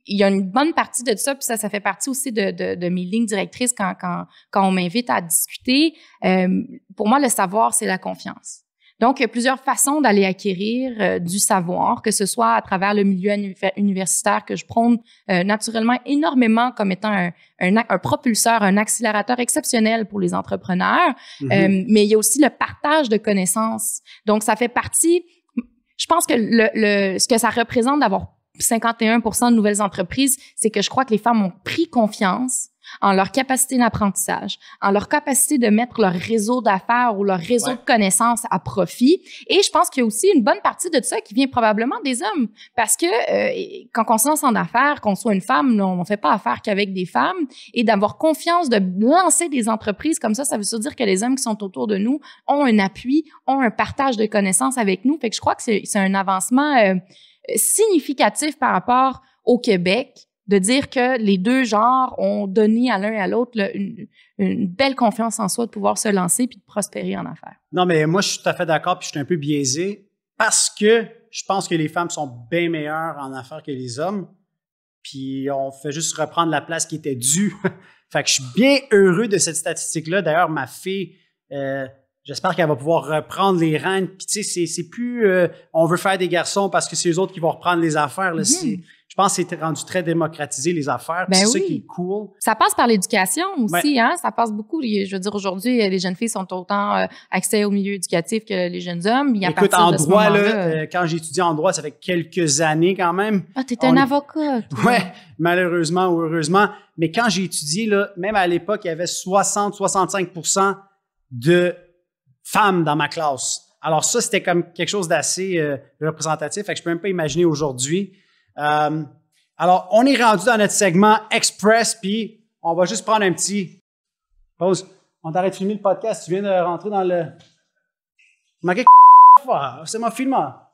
il y a une bonne partie de ça, puis ça, ça fait partie aussi de, de, de mes lignes directrices quand, quand, quand on m'invite à discuter. Euh, pour moi, le savoir, c'est la confiance. Donc, il y a plusieurs façons d'aller acquérir euh, du savoir, que ce soit à travers le milieu universitaire que je prône euh, naturellement énormément comme étant un, un, propulseur, un accélérateur exceptionnel pour les entrepreneurs, mm-hmm. euh, mais il y a aussi le partage de connaissances. Donc, ça fait partie, je pense que le ce que ça représente d'avoir 51 de nouvelles entreprises, c'est que je crois que les femmes ont pris confiance en leur capacité d'apprentissage, en leur capacité de mettre leur réseau d'affaires ou leur réseau de connaissances à profit. Et je pense qu'il y a aussi une bonne partie de ça qui vient probablement des hommes, parce que euh, quand on se lance en affaires, qu'on soit une femme, on ne fait pas affaire qu'avec des femmes, et d'avoir confiance de lancer des entreprises comme ça, ça veut dire que les hommes qui sont autour de nous ont un appui, ont un partage de connaissances avec nous. Fait que je crois que c'est un avancement euh, significatif par rapport au Québec de dire que les deux genres ont donné à l'un et à l'autre une, belle confiance en soi de pouvoir se lancer puis de prospérer en affaires. Non, mais moi, je suis tout à fait d'accord puis je suis un peu biaisé parce que je pense que les femmes sont bien meilleures en affaires que les hommes. Puis on fait juste reprendre la place qui était due. fait que je suis bien heureux de cette statistique-là. D'ailleurs, ma fille, euh, J'espère qu'elle va pouvoir reprendre les rênes. Puis tu sais, c'est plus euh, on veut faire des garçons parce que c'est eux autres qui vont reprendre les affaires. Là, mhm. Je pense que c'est rendu très démocratisé les affaires. Ben c'est ça qui est cool. Ça passe par l'éducation aussi, hein? Ça passe beaucoup. Je veux dire, aujourd'hui, euh, les jeunes filles sont autant euh, accès au milieu éducatif que les jeunes hommes. Écoute, en droit, là, quand j'ai étudié en droit, ça fait quelques années quand même. Ah, t'es un avocat. Ouais, malheureusement ou heureusement. Mais quand j'ai étudié, là, même à l'époque, il y avait 60-65 de Femme dans ma classe. Alors ça, c'était comme quelque chose d'assez euh, représentatif, que je peux même pas imaginer aujourd'hui. Euh, alors, on est rendu dans notre segment express, puis on va juste prendre un petit pause. On t'arrête de filmer le podcast, tu viens de rentrer dans le... C'est mon moi.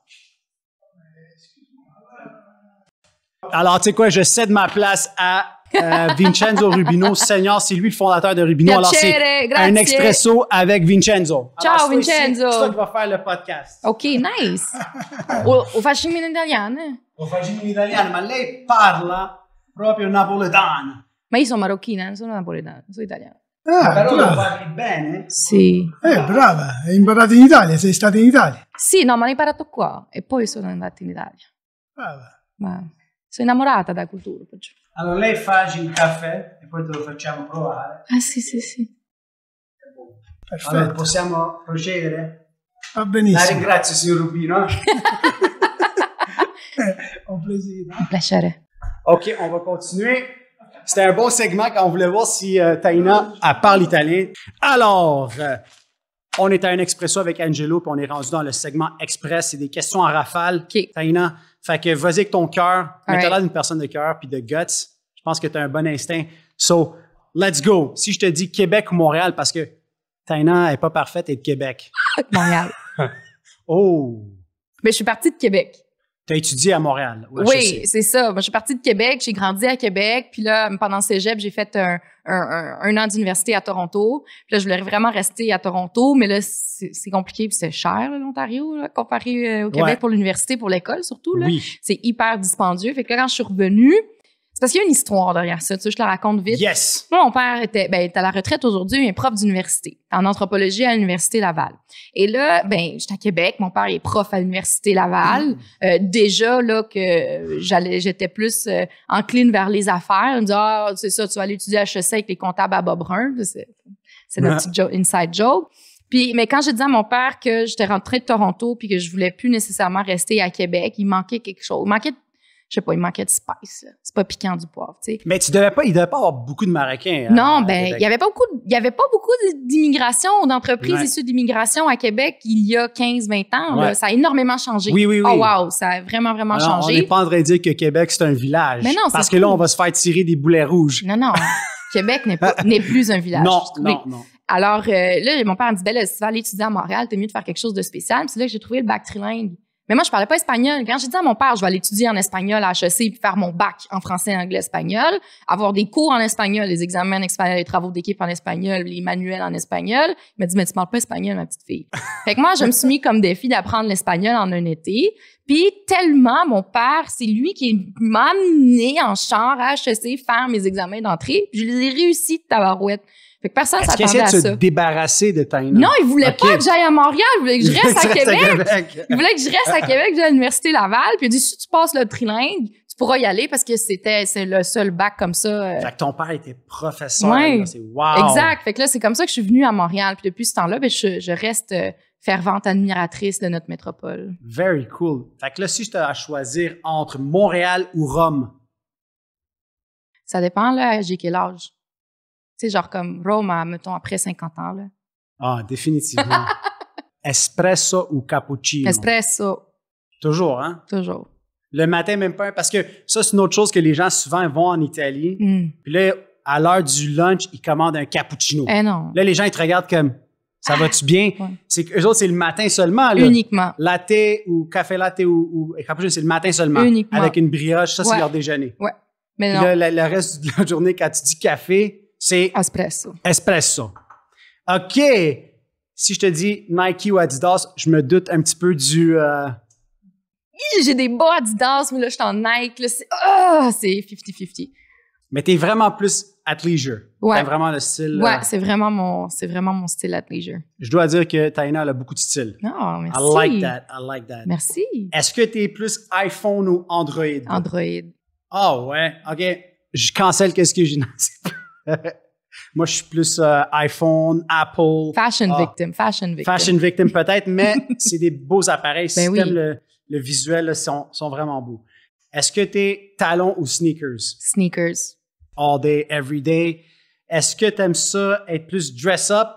Alors, tu sais quoi, je cède ma place à euh, Vincenzo Rubino, senior, c'est lui le fondateur de Rubino. Piacere, Alors, c'est grazie. un expresso avec Vincenzo. Ciao, Alors, Vincenzo. C'est toi qui vas faire le podcast. Ok, nice. o, facciamo in italiano? O facciamo in italiano, ma lei parla proprio napoletano. Ma io sono marocchina, non sono napoletana, sono italiana. Ah, ah Però tu parli bene? Sì. Eh, brava, hai imparato in Italia, sei stata in Italia. Sì, no, ma l'ho imparato qua e poi sono andata in Italia. Brava. Ma... sono innamorata da Cultura. Allora lei fa il e caffè e poi te lo facciamo provare. Ah sì sì sì. Perfetto. Allora, possiamo procedere? Va benissimo. La ringrazio signor Rubino. Un plaisir. Un plaisir. Ok, on va continuer. C'était un bon segment quand on voulait voir si euh, Taina parle italien. Alors, euh, on est à un expresso avec Angelo, puis on est rendu dans le segment express. C'est des questions en rafale. Okay. Taina, fait que vas-y avec ton cœur, mais t'as l'air d'une personne de cœur puis de guts. Je pense que tu as un bon instinct. So, let's go. Si je te dis Québec ou Montréal, parce que Taina n'est pas parfaite et de Québec. Montréal. oh! Mais je suis partie de Québec. Tu as étudié à Montréal. oui, c'est ça. Moi, je suis partie de Québec, j'ai grandi à Québec, puis là, pendant cégep, j'ai fait un, un, an d'université à Toronto. Puis là, je voulais vraiment rester à Toronto, mais là, c'est compliqué puis c'est cher, l'Ontario, comparé euh, au Québec pour l'université, pour l'école surtout. C'est hyper dispendieux. Fait que là, quand je suis revenue, parce qu'il y a une histoire derrière ça. Tu sais, je te la raconte vite. Yes. Moi, mon père était, ben, à la retraite aujourd'hui, il est prof d'université, en anthropologie à l'Université Laval. Et là, ben, j'étais à Québec, mon père est prof à l'Université Laval. Euh, déjà, là, que j'allais, j'étais plus euh, encline vers les affaires. Il me dit, ah, c'est ça, tu vas aller étudier à HEC avec les comptables à Bob C'est, c'est notre petit inside joke. Puis, mais quand j'ai dit à mon père que j'étais rentrée de Toronto puis que je voulais plus nécessairement rester à Québec, il manquait quelque chose. Il manquait je sais pas, il manquait de spice. C'est pas piquant du poivre, tu sais. Mais tu devais pas, il devait pas avoir beaucoup de Marocains. Hein, non, ben, il y avait pas beaucoup, il y avait pas beaucoup d'immigration d'entreprises issues d'immigration à Québec il y a 15, 20 ans. ça a énormément changé. Oui, oui, oui. Oh, wow, ça a vraiment, vraiment changé. On n'est pas en train de dire que Québec, c'est un village. Mais non, Parce que là, on va se faire tirer des boulets rouges. Non, non. Québec n'est plus un village. Non, non, non. Alors, euh, là, mon père me dit, ben là, si tu vas aller étudier à Montréal, t'es mieux de faire quelque chose de spécial. C'est là, que j'ai trouvé le bac trilingue. Mais moi, je parlais pas espagnol. Quand j'ai dit à mon père, je vais aller étudier en espagnol à HEC puis faire mon bac en français, anglais, espagnol, avoir des cours en espagnol, les examens en espagnol, les travaux d'équipe en espagnol, les manuels en espagnol, il m'a dit, mais tu parles pas espagnol, ma petite fille. fait que moi, je me suis mis comme défi d'apprendre l'espagnol en un été. Puis tellement, mon père, c'est lui qui m'a amené en chambre à HEC faire mes examens d'entrée. Je les ai réussi de tabarouette. Fait que personne s'attendait à de se débarrasser de Taina. Non, il voulait pas que j'aille à Montréal, il voulait que je reste, à, Québec. Il voulait que je reste à Québec, à l'université Laval, puis il a dit si tu passes le trilingue, tu pourras y aller parce que c'était c'est le seul bac comme ça. Euh. Fait que ton père était professeur, Oui, c'est wow. Exact. Fait que là c'est comme ça que je suis venue à Montréal, puis depuis ce temps-là, ben, je, reste euh, fervente admiratrice de notre métropole. Very cool. Fait que là si je t'ai à choisir entre Montréal ou Rome. Ça dépend là, j'ai quel âge genre comme Roma, mettons, après 50 ans. Ah, définitivement. Espresso ou cappuccino? Espresso. Toujours, hein? Toujours. Le matin, même pas, parce que ça, c'est une autre chose que les gens souvent vont en Italie. Hmm. Puis là, à l'heure du lunch, ils commandent un cappuccino. Eh non. Là, les gens, ils te regardent comme ça va-tu bien? C'est eux autres, c'est le matin seulement. Uniquement. Latte ou café latte ou, cappuccino, c'est le matin seulement. Uniquement. Avec une brioche, ça, c'est leur déjeuner. Ouais. Mais non. Là, le, reste de la journée, quand tu dis café, c'est Espresso. Espresso. OK. Si je te dis Nike ou Adidas, je me doute un petit peu du. Euh, j'ai des bas Adidas, mais là, je suis en Nike. C'est 50-50. Ah, mais tu es vraiment plus athleisure. Ouais. T'as vraiment le style. Ouais, euh, c'est vraiment mon, c'est vraiment mon style athleisure. Je dois dire que Taina elle a beaucoup de style. Oh, merci. I like that. I like that. Merci. Est-ce que tu es plus iPhone ou Android? Android. Ah oh, ouais. Ok. Je cancelle qu'est-ce que j'ai. Moi, je suis plus euh, iPhone, Apple. Fashion ah. victim, fashion victim. Fashion victim peut-être, mais c'est des beaux appareils. Si ben le, visuel, sont, sont vraiment beaux. Est-ce que tu es talons ou sneakers? Sneakers. All day, every day. Est-ce que tu aimes ça être plus dress up,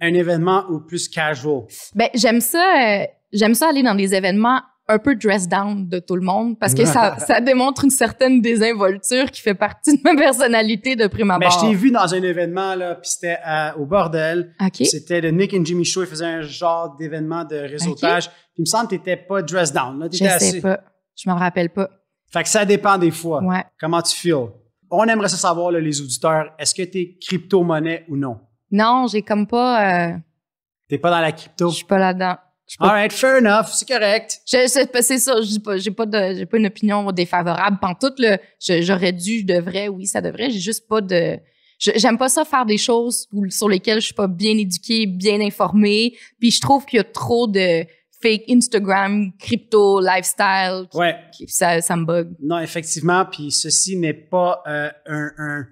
un événement ou plus casual? Ben, j'aime ça, euh, j'aime ça aller dans des événements un peu dress down de tout le monde parce que ça, ça démontre une certaine désinvolture qui fait partie de ma personnalité de prime abord. Mais je t'ai vu dans un événement là, puis c'était au bordel. C'était le Nick and Jimmy Show, ils faisaient un genre d'événement de réseautage. il me semble que t'étais pas dress down. Là, je sais pas, je m'en rappelle pas. Fait que ça dépend des fois. Comment tu feel ». On aimerait ça savoir les auditeurs. Est-ce que t'es crypto monnaie ou non? Non, j'ai comme pas. Euh, t'es pas dans la crypto. Je suis pas là-dedans. All right, fair enough, c'est correct. C'est ça, j'ai pas, j'ai pas, de, j'ai pas une opinion défavorable. toute le, j'aurais dû, je devrais, oui, ça devrait. J'ai juste pas de. J'aime pas ça faire des choses où, sur lesquelles je suis pas bien éduquée, bien informée. Puis je trouve qu'il y a trop de fake Instagram, crypto, lifestyle. ouais. ça, ça me bug. Non, effectivement. Puis ceci n'est pas euh, un, un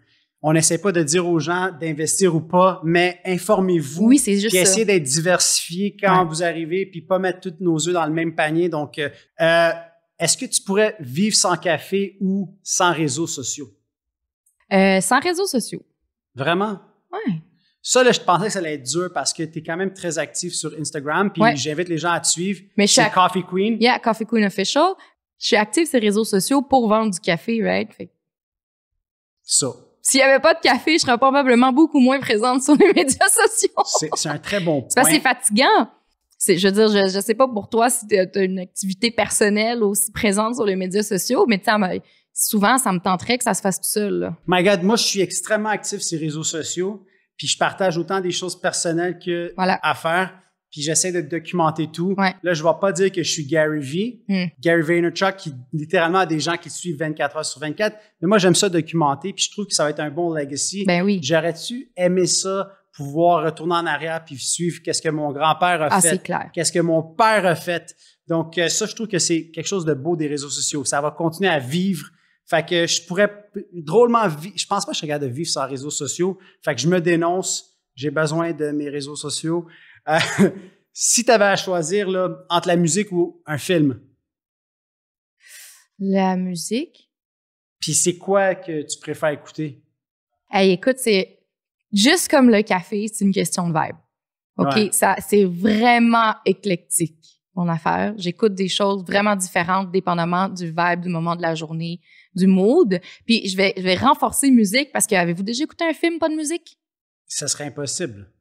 on n'essaie pas de dire aux gens d'investir ou pas, mais informez-vous. Oui, c'est juste Essayez d'être diversifié quand vous arrivez, puis pas mettre tous nos œufs dans le même panier. Donc, euh, euh, est-ce que tu pourrais vivre sans café ou sans réseaux sociaux? Euh, sans réseaux sociaux. Vraiment? Oui. Ça, là, je pensais que ça allait être dur parce que tu es quand même très actif sur Instagram. Puis j'invite les gens à te suivre. Mais Coffee Queen. Yeah, Coffee Queen Official. Je suis active sur les réseaux sociaux pour vendre du café, right? Ça. S'il n'y avait pas de café, je serais probablement beaucoup moins présente sur les médias sociaux. C'est un très bon point. C'est parce c'est fatigant. Je veux dire, je ne sais pas pour toi si tu as une activité personnelle aussi présente sur les médias sociaux, mais ça, souvent, ça me tenterait que ça se fasse tout seul. Là. My God, moi, je suis extrêmement actif sur les réseaux sociaux, puis je partage autant des choses personnelles que voilà. faire puis j'essaie de documenter tout. Là, je ne vais pas dire que je suis Gary V. Hmm. Gary Vaynerchuk, qui littéralement a des gens qui le suivent 24 heures sur 24. Mais moi, j'aime ça documenter, puis je trouve que ça va être un bon legacy. Ben oui. J'aurais-tu aimé ça, pouvoir retourner en arrière puis suivre qu'est-ce que mon grand-père a ah, fait, qu'est-ce que mon père a fait. Donc, euh, ça, je trouve que c'est quelque chose de beau des réseaux sociaux. Ça va continuer à vivre. Fait que je pourrais drôlement vivre. Je pense pas que je regarde de vivre sans réseaux sociaux. Fait que je me dénonce. J'ai besoin de mes réseaux sociaux. Euh, si tu avais à choisir entre la musique ou un film? La musique. Puis c'est quoi que tu préfères écouter? écoute, c'est juste comme le café, c'est une question de vibe. OK? Ça, c'est vraiment éclectique, mon affaire. J'écoute des choses vraiment différentes dépendamment du vibe, du moment de la journée, du mood. Puis je vais, je vais renforcer musique parce que avez-vous déjà écouté un film pas de musique? Ça serait impossible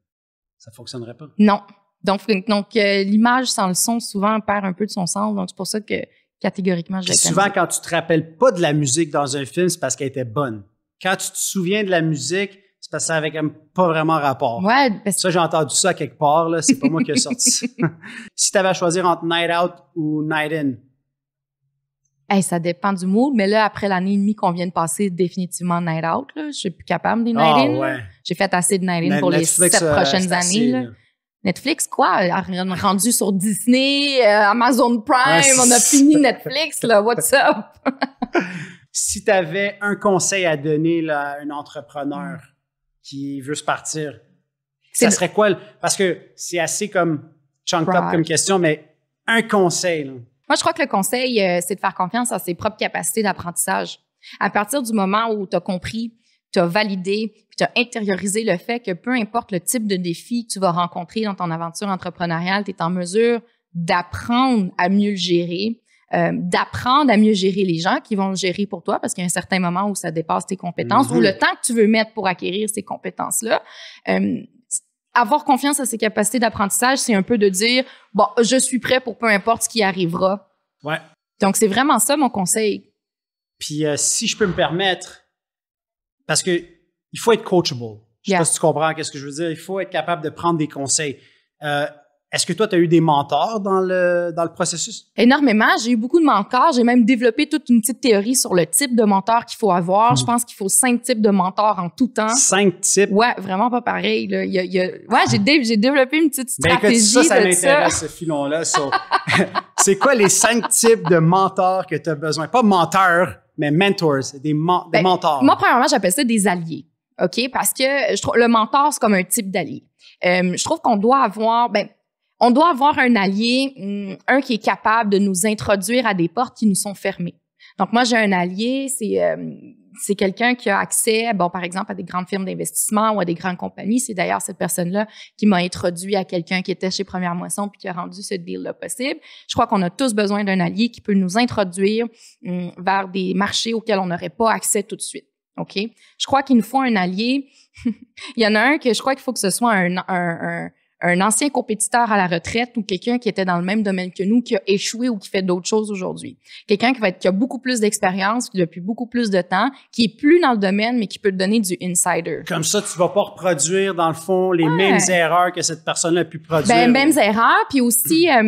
ça fonctionnerait pas. Non. Donc, euh, donc euh, l'image sans le son, souvent, perd un peu de son sens. Donc, c'est pour ça que catégoriquement, je Souvent, quand tu te rappelles pas de la musique dans un film, c'est parce qu'elle était bonne. Quand tu te souviens de la musique, c'est parce que ça avait pas vraiment rapport. Ouais, parce... Ça, j'ai entendu ça quelque part. Là. C'est pas moi qui ai sorti si tu avais à choisir entre Night Out ou Night In, ça dépend du mood, mais là, après l'année et demie qu'on vient de passer, définitivement night out, je je suis plus capable des night ah, in. J'ai fait assez de night in pour les sept euh, prochaines années. Netflix, quoi? Rendu sur Disney, euh, Amazon Prime, on a fini Netflix, what's up? si tu avais un conseil à donner à un entrepreneur mm. qui veut se partir, ça serait quoi? Parce que c'est assez comme chunk up comme question, mais un conseil. Moi, je crois que le conseil, euh, c'est de faire confiance à ses propres capacités d'apprentissage. À partir du moment où tu as compris, tu as validé, tu as intériorisé le fait que peu importe le type de défi que tu vas rencontrer dans ton aventure entrepreneuriale, tu es en mesure d'apprendre à mieux le gérer, euh, d'apprendre à mieux gérer les gens qui vont le gérer pour toi, parce qu'il y a un certain moment où ça dépasse tes compétences ou le temps que tu veux mettre pour acquérir ces compétences-là. Euh, avoir confiance à ses capacités d'apprentissage, c'est un peu de dire bon, je suis prêt pour peu importe ce qui arrivera. Ouais. Donc c'est vraiment ça mon conseil. Puis euh, si je peux me permettre, parce que il faut être coachable. Je sais pas si tu comprends qu'est-ce que je veux dire. Il faut être capable de prendre des conseils. Euh, est-ce que toi, tu as eu des mentors dans le, dans le processus? Énormément. J'ai eu beaucoup de mentors. J'ai même développé toute une petite théorie sur le type de mentor qu'il faut avoir. Hmm. Je pense qu'il faut cinq types de mentors en tout temps. Cinq types? Ouais, vraiment pas pareil. Là. Il y a, Ouais, j'ai, développé une petite ben, stratégie. Ben ça, ça m'intéresse, ce filon-là. c'est quoi les cinq types de mentors que tu as besoin? Pas menteurs, mais mentors, des, ben, mentors. Moi, premièrement, j'appelle ça des alliés. OK? Parce que je trouve, le mentor, c'est comme un type d'allié. Euh, je trouve qu'on doit avoir, ben, on doit avoir un allié, mm, un qui est capable de nous introduire à des portes qui nous sont fermées. Donc moi j'ai un allié, c'est euh, c'est quelqu'un qui a accès, bon, par exemple, à des grandes firmes d'investissement ou à des grandes compagnies. C'est d'ailleurs cette personne-là qui m'a introduit à quelqu'un qui était chez Première Moisson puis qui a rendu ce deal-là possible. Je crois qu'on a tous besoin d'un allié qui peut nous introduire mm, vers des marchés auxquels on n'aurait pas accès tout de suite. OK? Je crois qu'il nous faut un allié. Il y en a un que je crois qu'il faut que ce soit un, un un ancien compétiteur à la retraite ou quelqu'un qui était dans le même domaine que nous, qui a échoué ou qui fait d'autres choses aujourd'hui. Quelqu'un qui va être, qui a beaucoup plus d'expérience depuis beaucoup plus de temps, qui est plus dans le domaine, mais qui peut te donner du insider. Comme ça, tu vas pas reproduire, dans le fond, les mêmes erreurs que cette personne a pu produire. Ben, mêmes erreurs. Puis aussi, euh,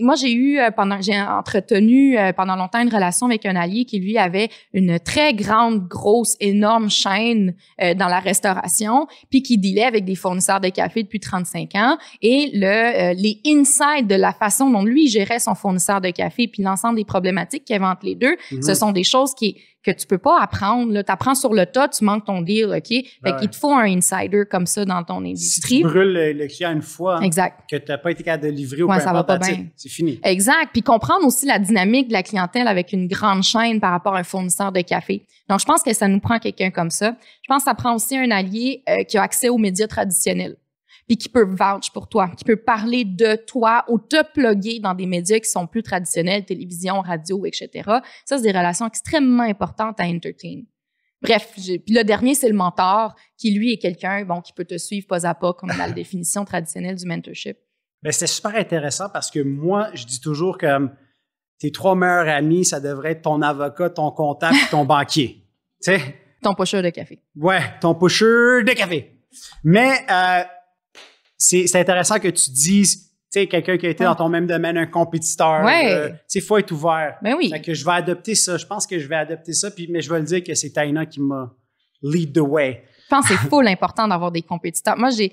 moi, j'ai eu, euh, pendant, j'ai entretenu euh, pendant longtemps une relation avec un allié qui, lui, avait une très grande, grosse, énorme chaîne dans la restauration, puis qui dealait avec des fournisseurs de café depuis 35 ans et le, euh, les insights de la façon dont lui gérait son fournisseur de café, puis l'ensemble des problématiques qu'il y les deux, mhm. ce sont des choses qui, que tu peux pas apprendre. Tu apprends sur le tas, tu manques ton deal, OK? Fait te faut un insider comme ça dans ton industrie. Si tu brûles le, client une fois exact. que tu n'as pas été capable de livrer au ça bien. C'est fini. Exact. Puis comprendre aussi la dynamique de la clientèle avec une grande chaîne par rapport à un fournisseur de café. Donc, je pense que ça nous prend quelqu'un comme ça. Je pense que ça prend aussi un allié euh, qui a accès aux médias traditionnels puis qui peut vouch pour toi, qui peut parler de toi ou te pluguer dans des médias qui sont plus traditionnels, télévision, radio, etc. Ça, c'est des relations extrêmement importantes à entertain. Bref, puis le dernier, c'est le mentor, qui lui est quelqu'un bon, qui peut te suivre pas à pas, comme la définition traditionnelle du mentorship. c'est super intéressant parce que moi, je dis toujours que hum, tes trois meilleurs amis, ça devrait être ton avocat, ton comptable ton banquier. Tu sais? Ton pocheur de café. Ouais, ton pocheur de café. Mais euh, c'est intéressant que tu dises tu sais, quelqu'un qui a été dans ton même domaine, un compétiteur. Ouais. Euh, tu sais, faut être ouvert. Ben oui. Fait que je vais adopter ça. Je pense que je vais adopter ça. Puis, mais je vais le dire que c'est Taina qui m'a lead the way. Je pense que c'est fou l'important d'avoir des compétiteurs. Moi, j'ai,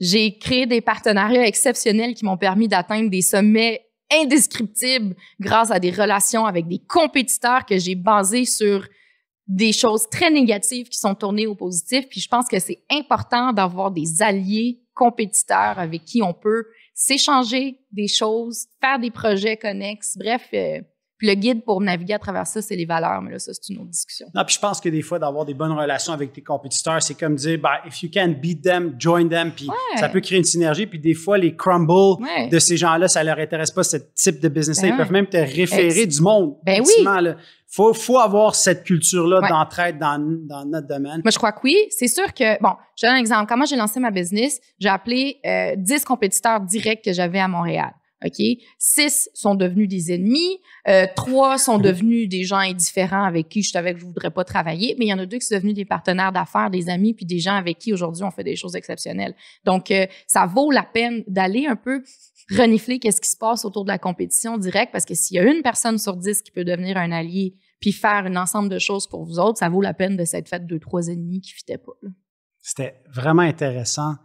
j'ai créé des partenariats exceptionnels qui m'ont permis d'atteindre des sommets indescriptibles grâce à des relations avec des compétiteurs que j'ai basés sur des choses très négatives qui sont tournées au positif. Puis je pense que c'est important d'avoir des alliés compétiteurs avec qui on peut s'échanger des choses, faire des projets connexes. Bref, euh, puis le guide pour naviguer à travers ça, c'est les valeurs, mais là, ça, c'est une autre discussion. Non, puis je pense que des fois, d'avoir des bonnes relations avec tes compétiteurs, c'est comme dire, bah, if you can beat them, join them, puis ça peut créer une synergie. Puis des fois, les crumbles de ces gens-là, ça leur intéresse pas ce type de business. là Ils ben peuvent même te référer du monde. Ben oui. Faut, faut avoir cette culture-là d'entraide dans, dans, notre domaine. Moi, je crois que oui. C'est sûr que, bon, je donne un exemple. Quand j'ai lancé ma business, j'ai appelé 10 euh, compétiteurs directs que j'avais à Montréal. OK? Six sont devenus des ennemis, euh, trois sont devenus des gens indifférents avec qui je savais que je voudrais pas travailler, mais il y en a deux qui sont devenus des partenaires d'affaires, des amis, puis des gens avec qui aujourd'hui on fait des choses exceptionnelles. Donc, euh, ça vaut la peine d'aller un peu mm. renifler qu'est-ce qui se passe autour de la compétition directe, parce que s'il y a une personne sur dix qui peut devenir un allié, puis faire un ensemble de choses pour vous autres, ça vaut la peine de s'être fait deux, trois ennemis qui fitaient pas. C'était vraiment intéressant.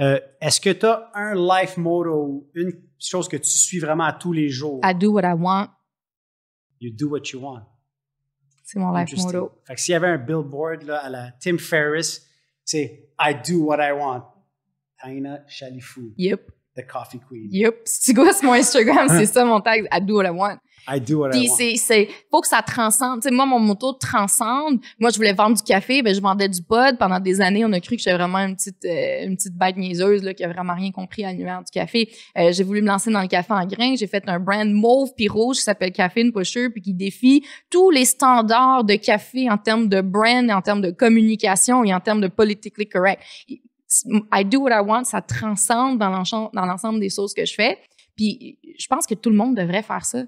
Euh, est-ce que tu as un life motto, une chose que tu suis vraiment à tous les jours. I do what I want. You do what you want. C'est mon life motto. Fait que s'il y avait un billboard là, à la Tim Ferriss, c'est I do what I want. Taina Chalifou. Yep the coffee queen. Yup. Si tu goûtes mon Instagram, hein? c'est ça mon tag. I do what I want. I do what I want. c'est, c'est, faut que ça transcende. Tu sais, moi, mon moto transcende. Moi, je voulais vendre du café, mais ben, je vendais du pod. Pendant des années, on a cru que j'étais vraiment une petite, euh, une petite bête niaiseuse, là, qui a vraiment rien compris à l'univers du café. Euh, j'ai voulu me lancer dans le café en grains. J'ai fait un brand mauve puis rouge qui s'appelle Caffeine Pusher puis qui défie tous les standards de café en termes de brand, en termes de communication et en termes de politically correct. I do what I want, ça transcende dans l'ensemble des choses que je fais. Puis je pense que tout le monde devrait faire ça.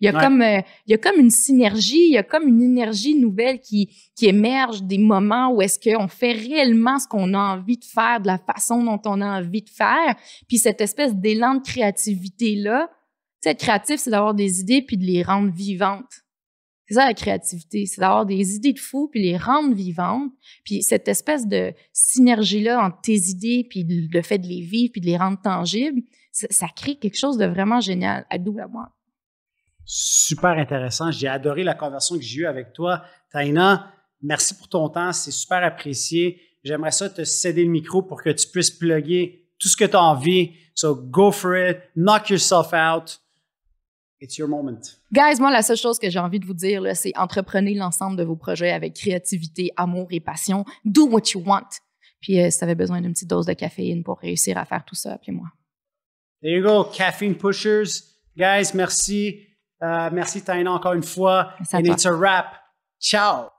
Il y a, comme, euh, il y a comme une synergie, il y a comme une énergie nouvelle qui, qui émerge des moments où est-ce qu'on fait réellement ce qu'on a envie de faire, de la façon dont on a envie de faire. Puis cette espèce d'élan de créativité-là, tu sais, être créatif, c'est d'avoir des idées puis de les rendre vivantes. C'est ça la créativité, c'est d'avoir des idées de fou puis les rendre vivantes, puis cette espèce de synergie là entre tes idées puis le fait de les vivre puis de les rendre tangibles, ça, crée quelque chose de vraiment génial à double à moi. Super intéressant, j'ai adoré la conversation que j'ai eue avec toi, Taina. Merci pour ton temps, c'est super apprécié. J'aimerais ça te céder le micro pour que tu puisses plugger tout ce que tu as envie. So go for it, knock yourself out. It's your moment. Guys, moi, la seule chose que j'ai envie de vous dire, c'est entreprenez l'ensemble de vos projets avec créativité, amour et passion. Do what you want. Puis euh, si tu avais besoin d'une petite dose de caféine pour réussir à faire tout ça, appelez-moi. There you go, caffeine pushers. Guys, merci. Euh, merci, Taina, encore une fois. And it's a wrap. Ciao.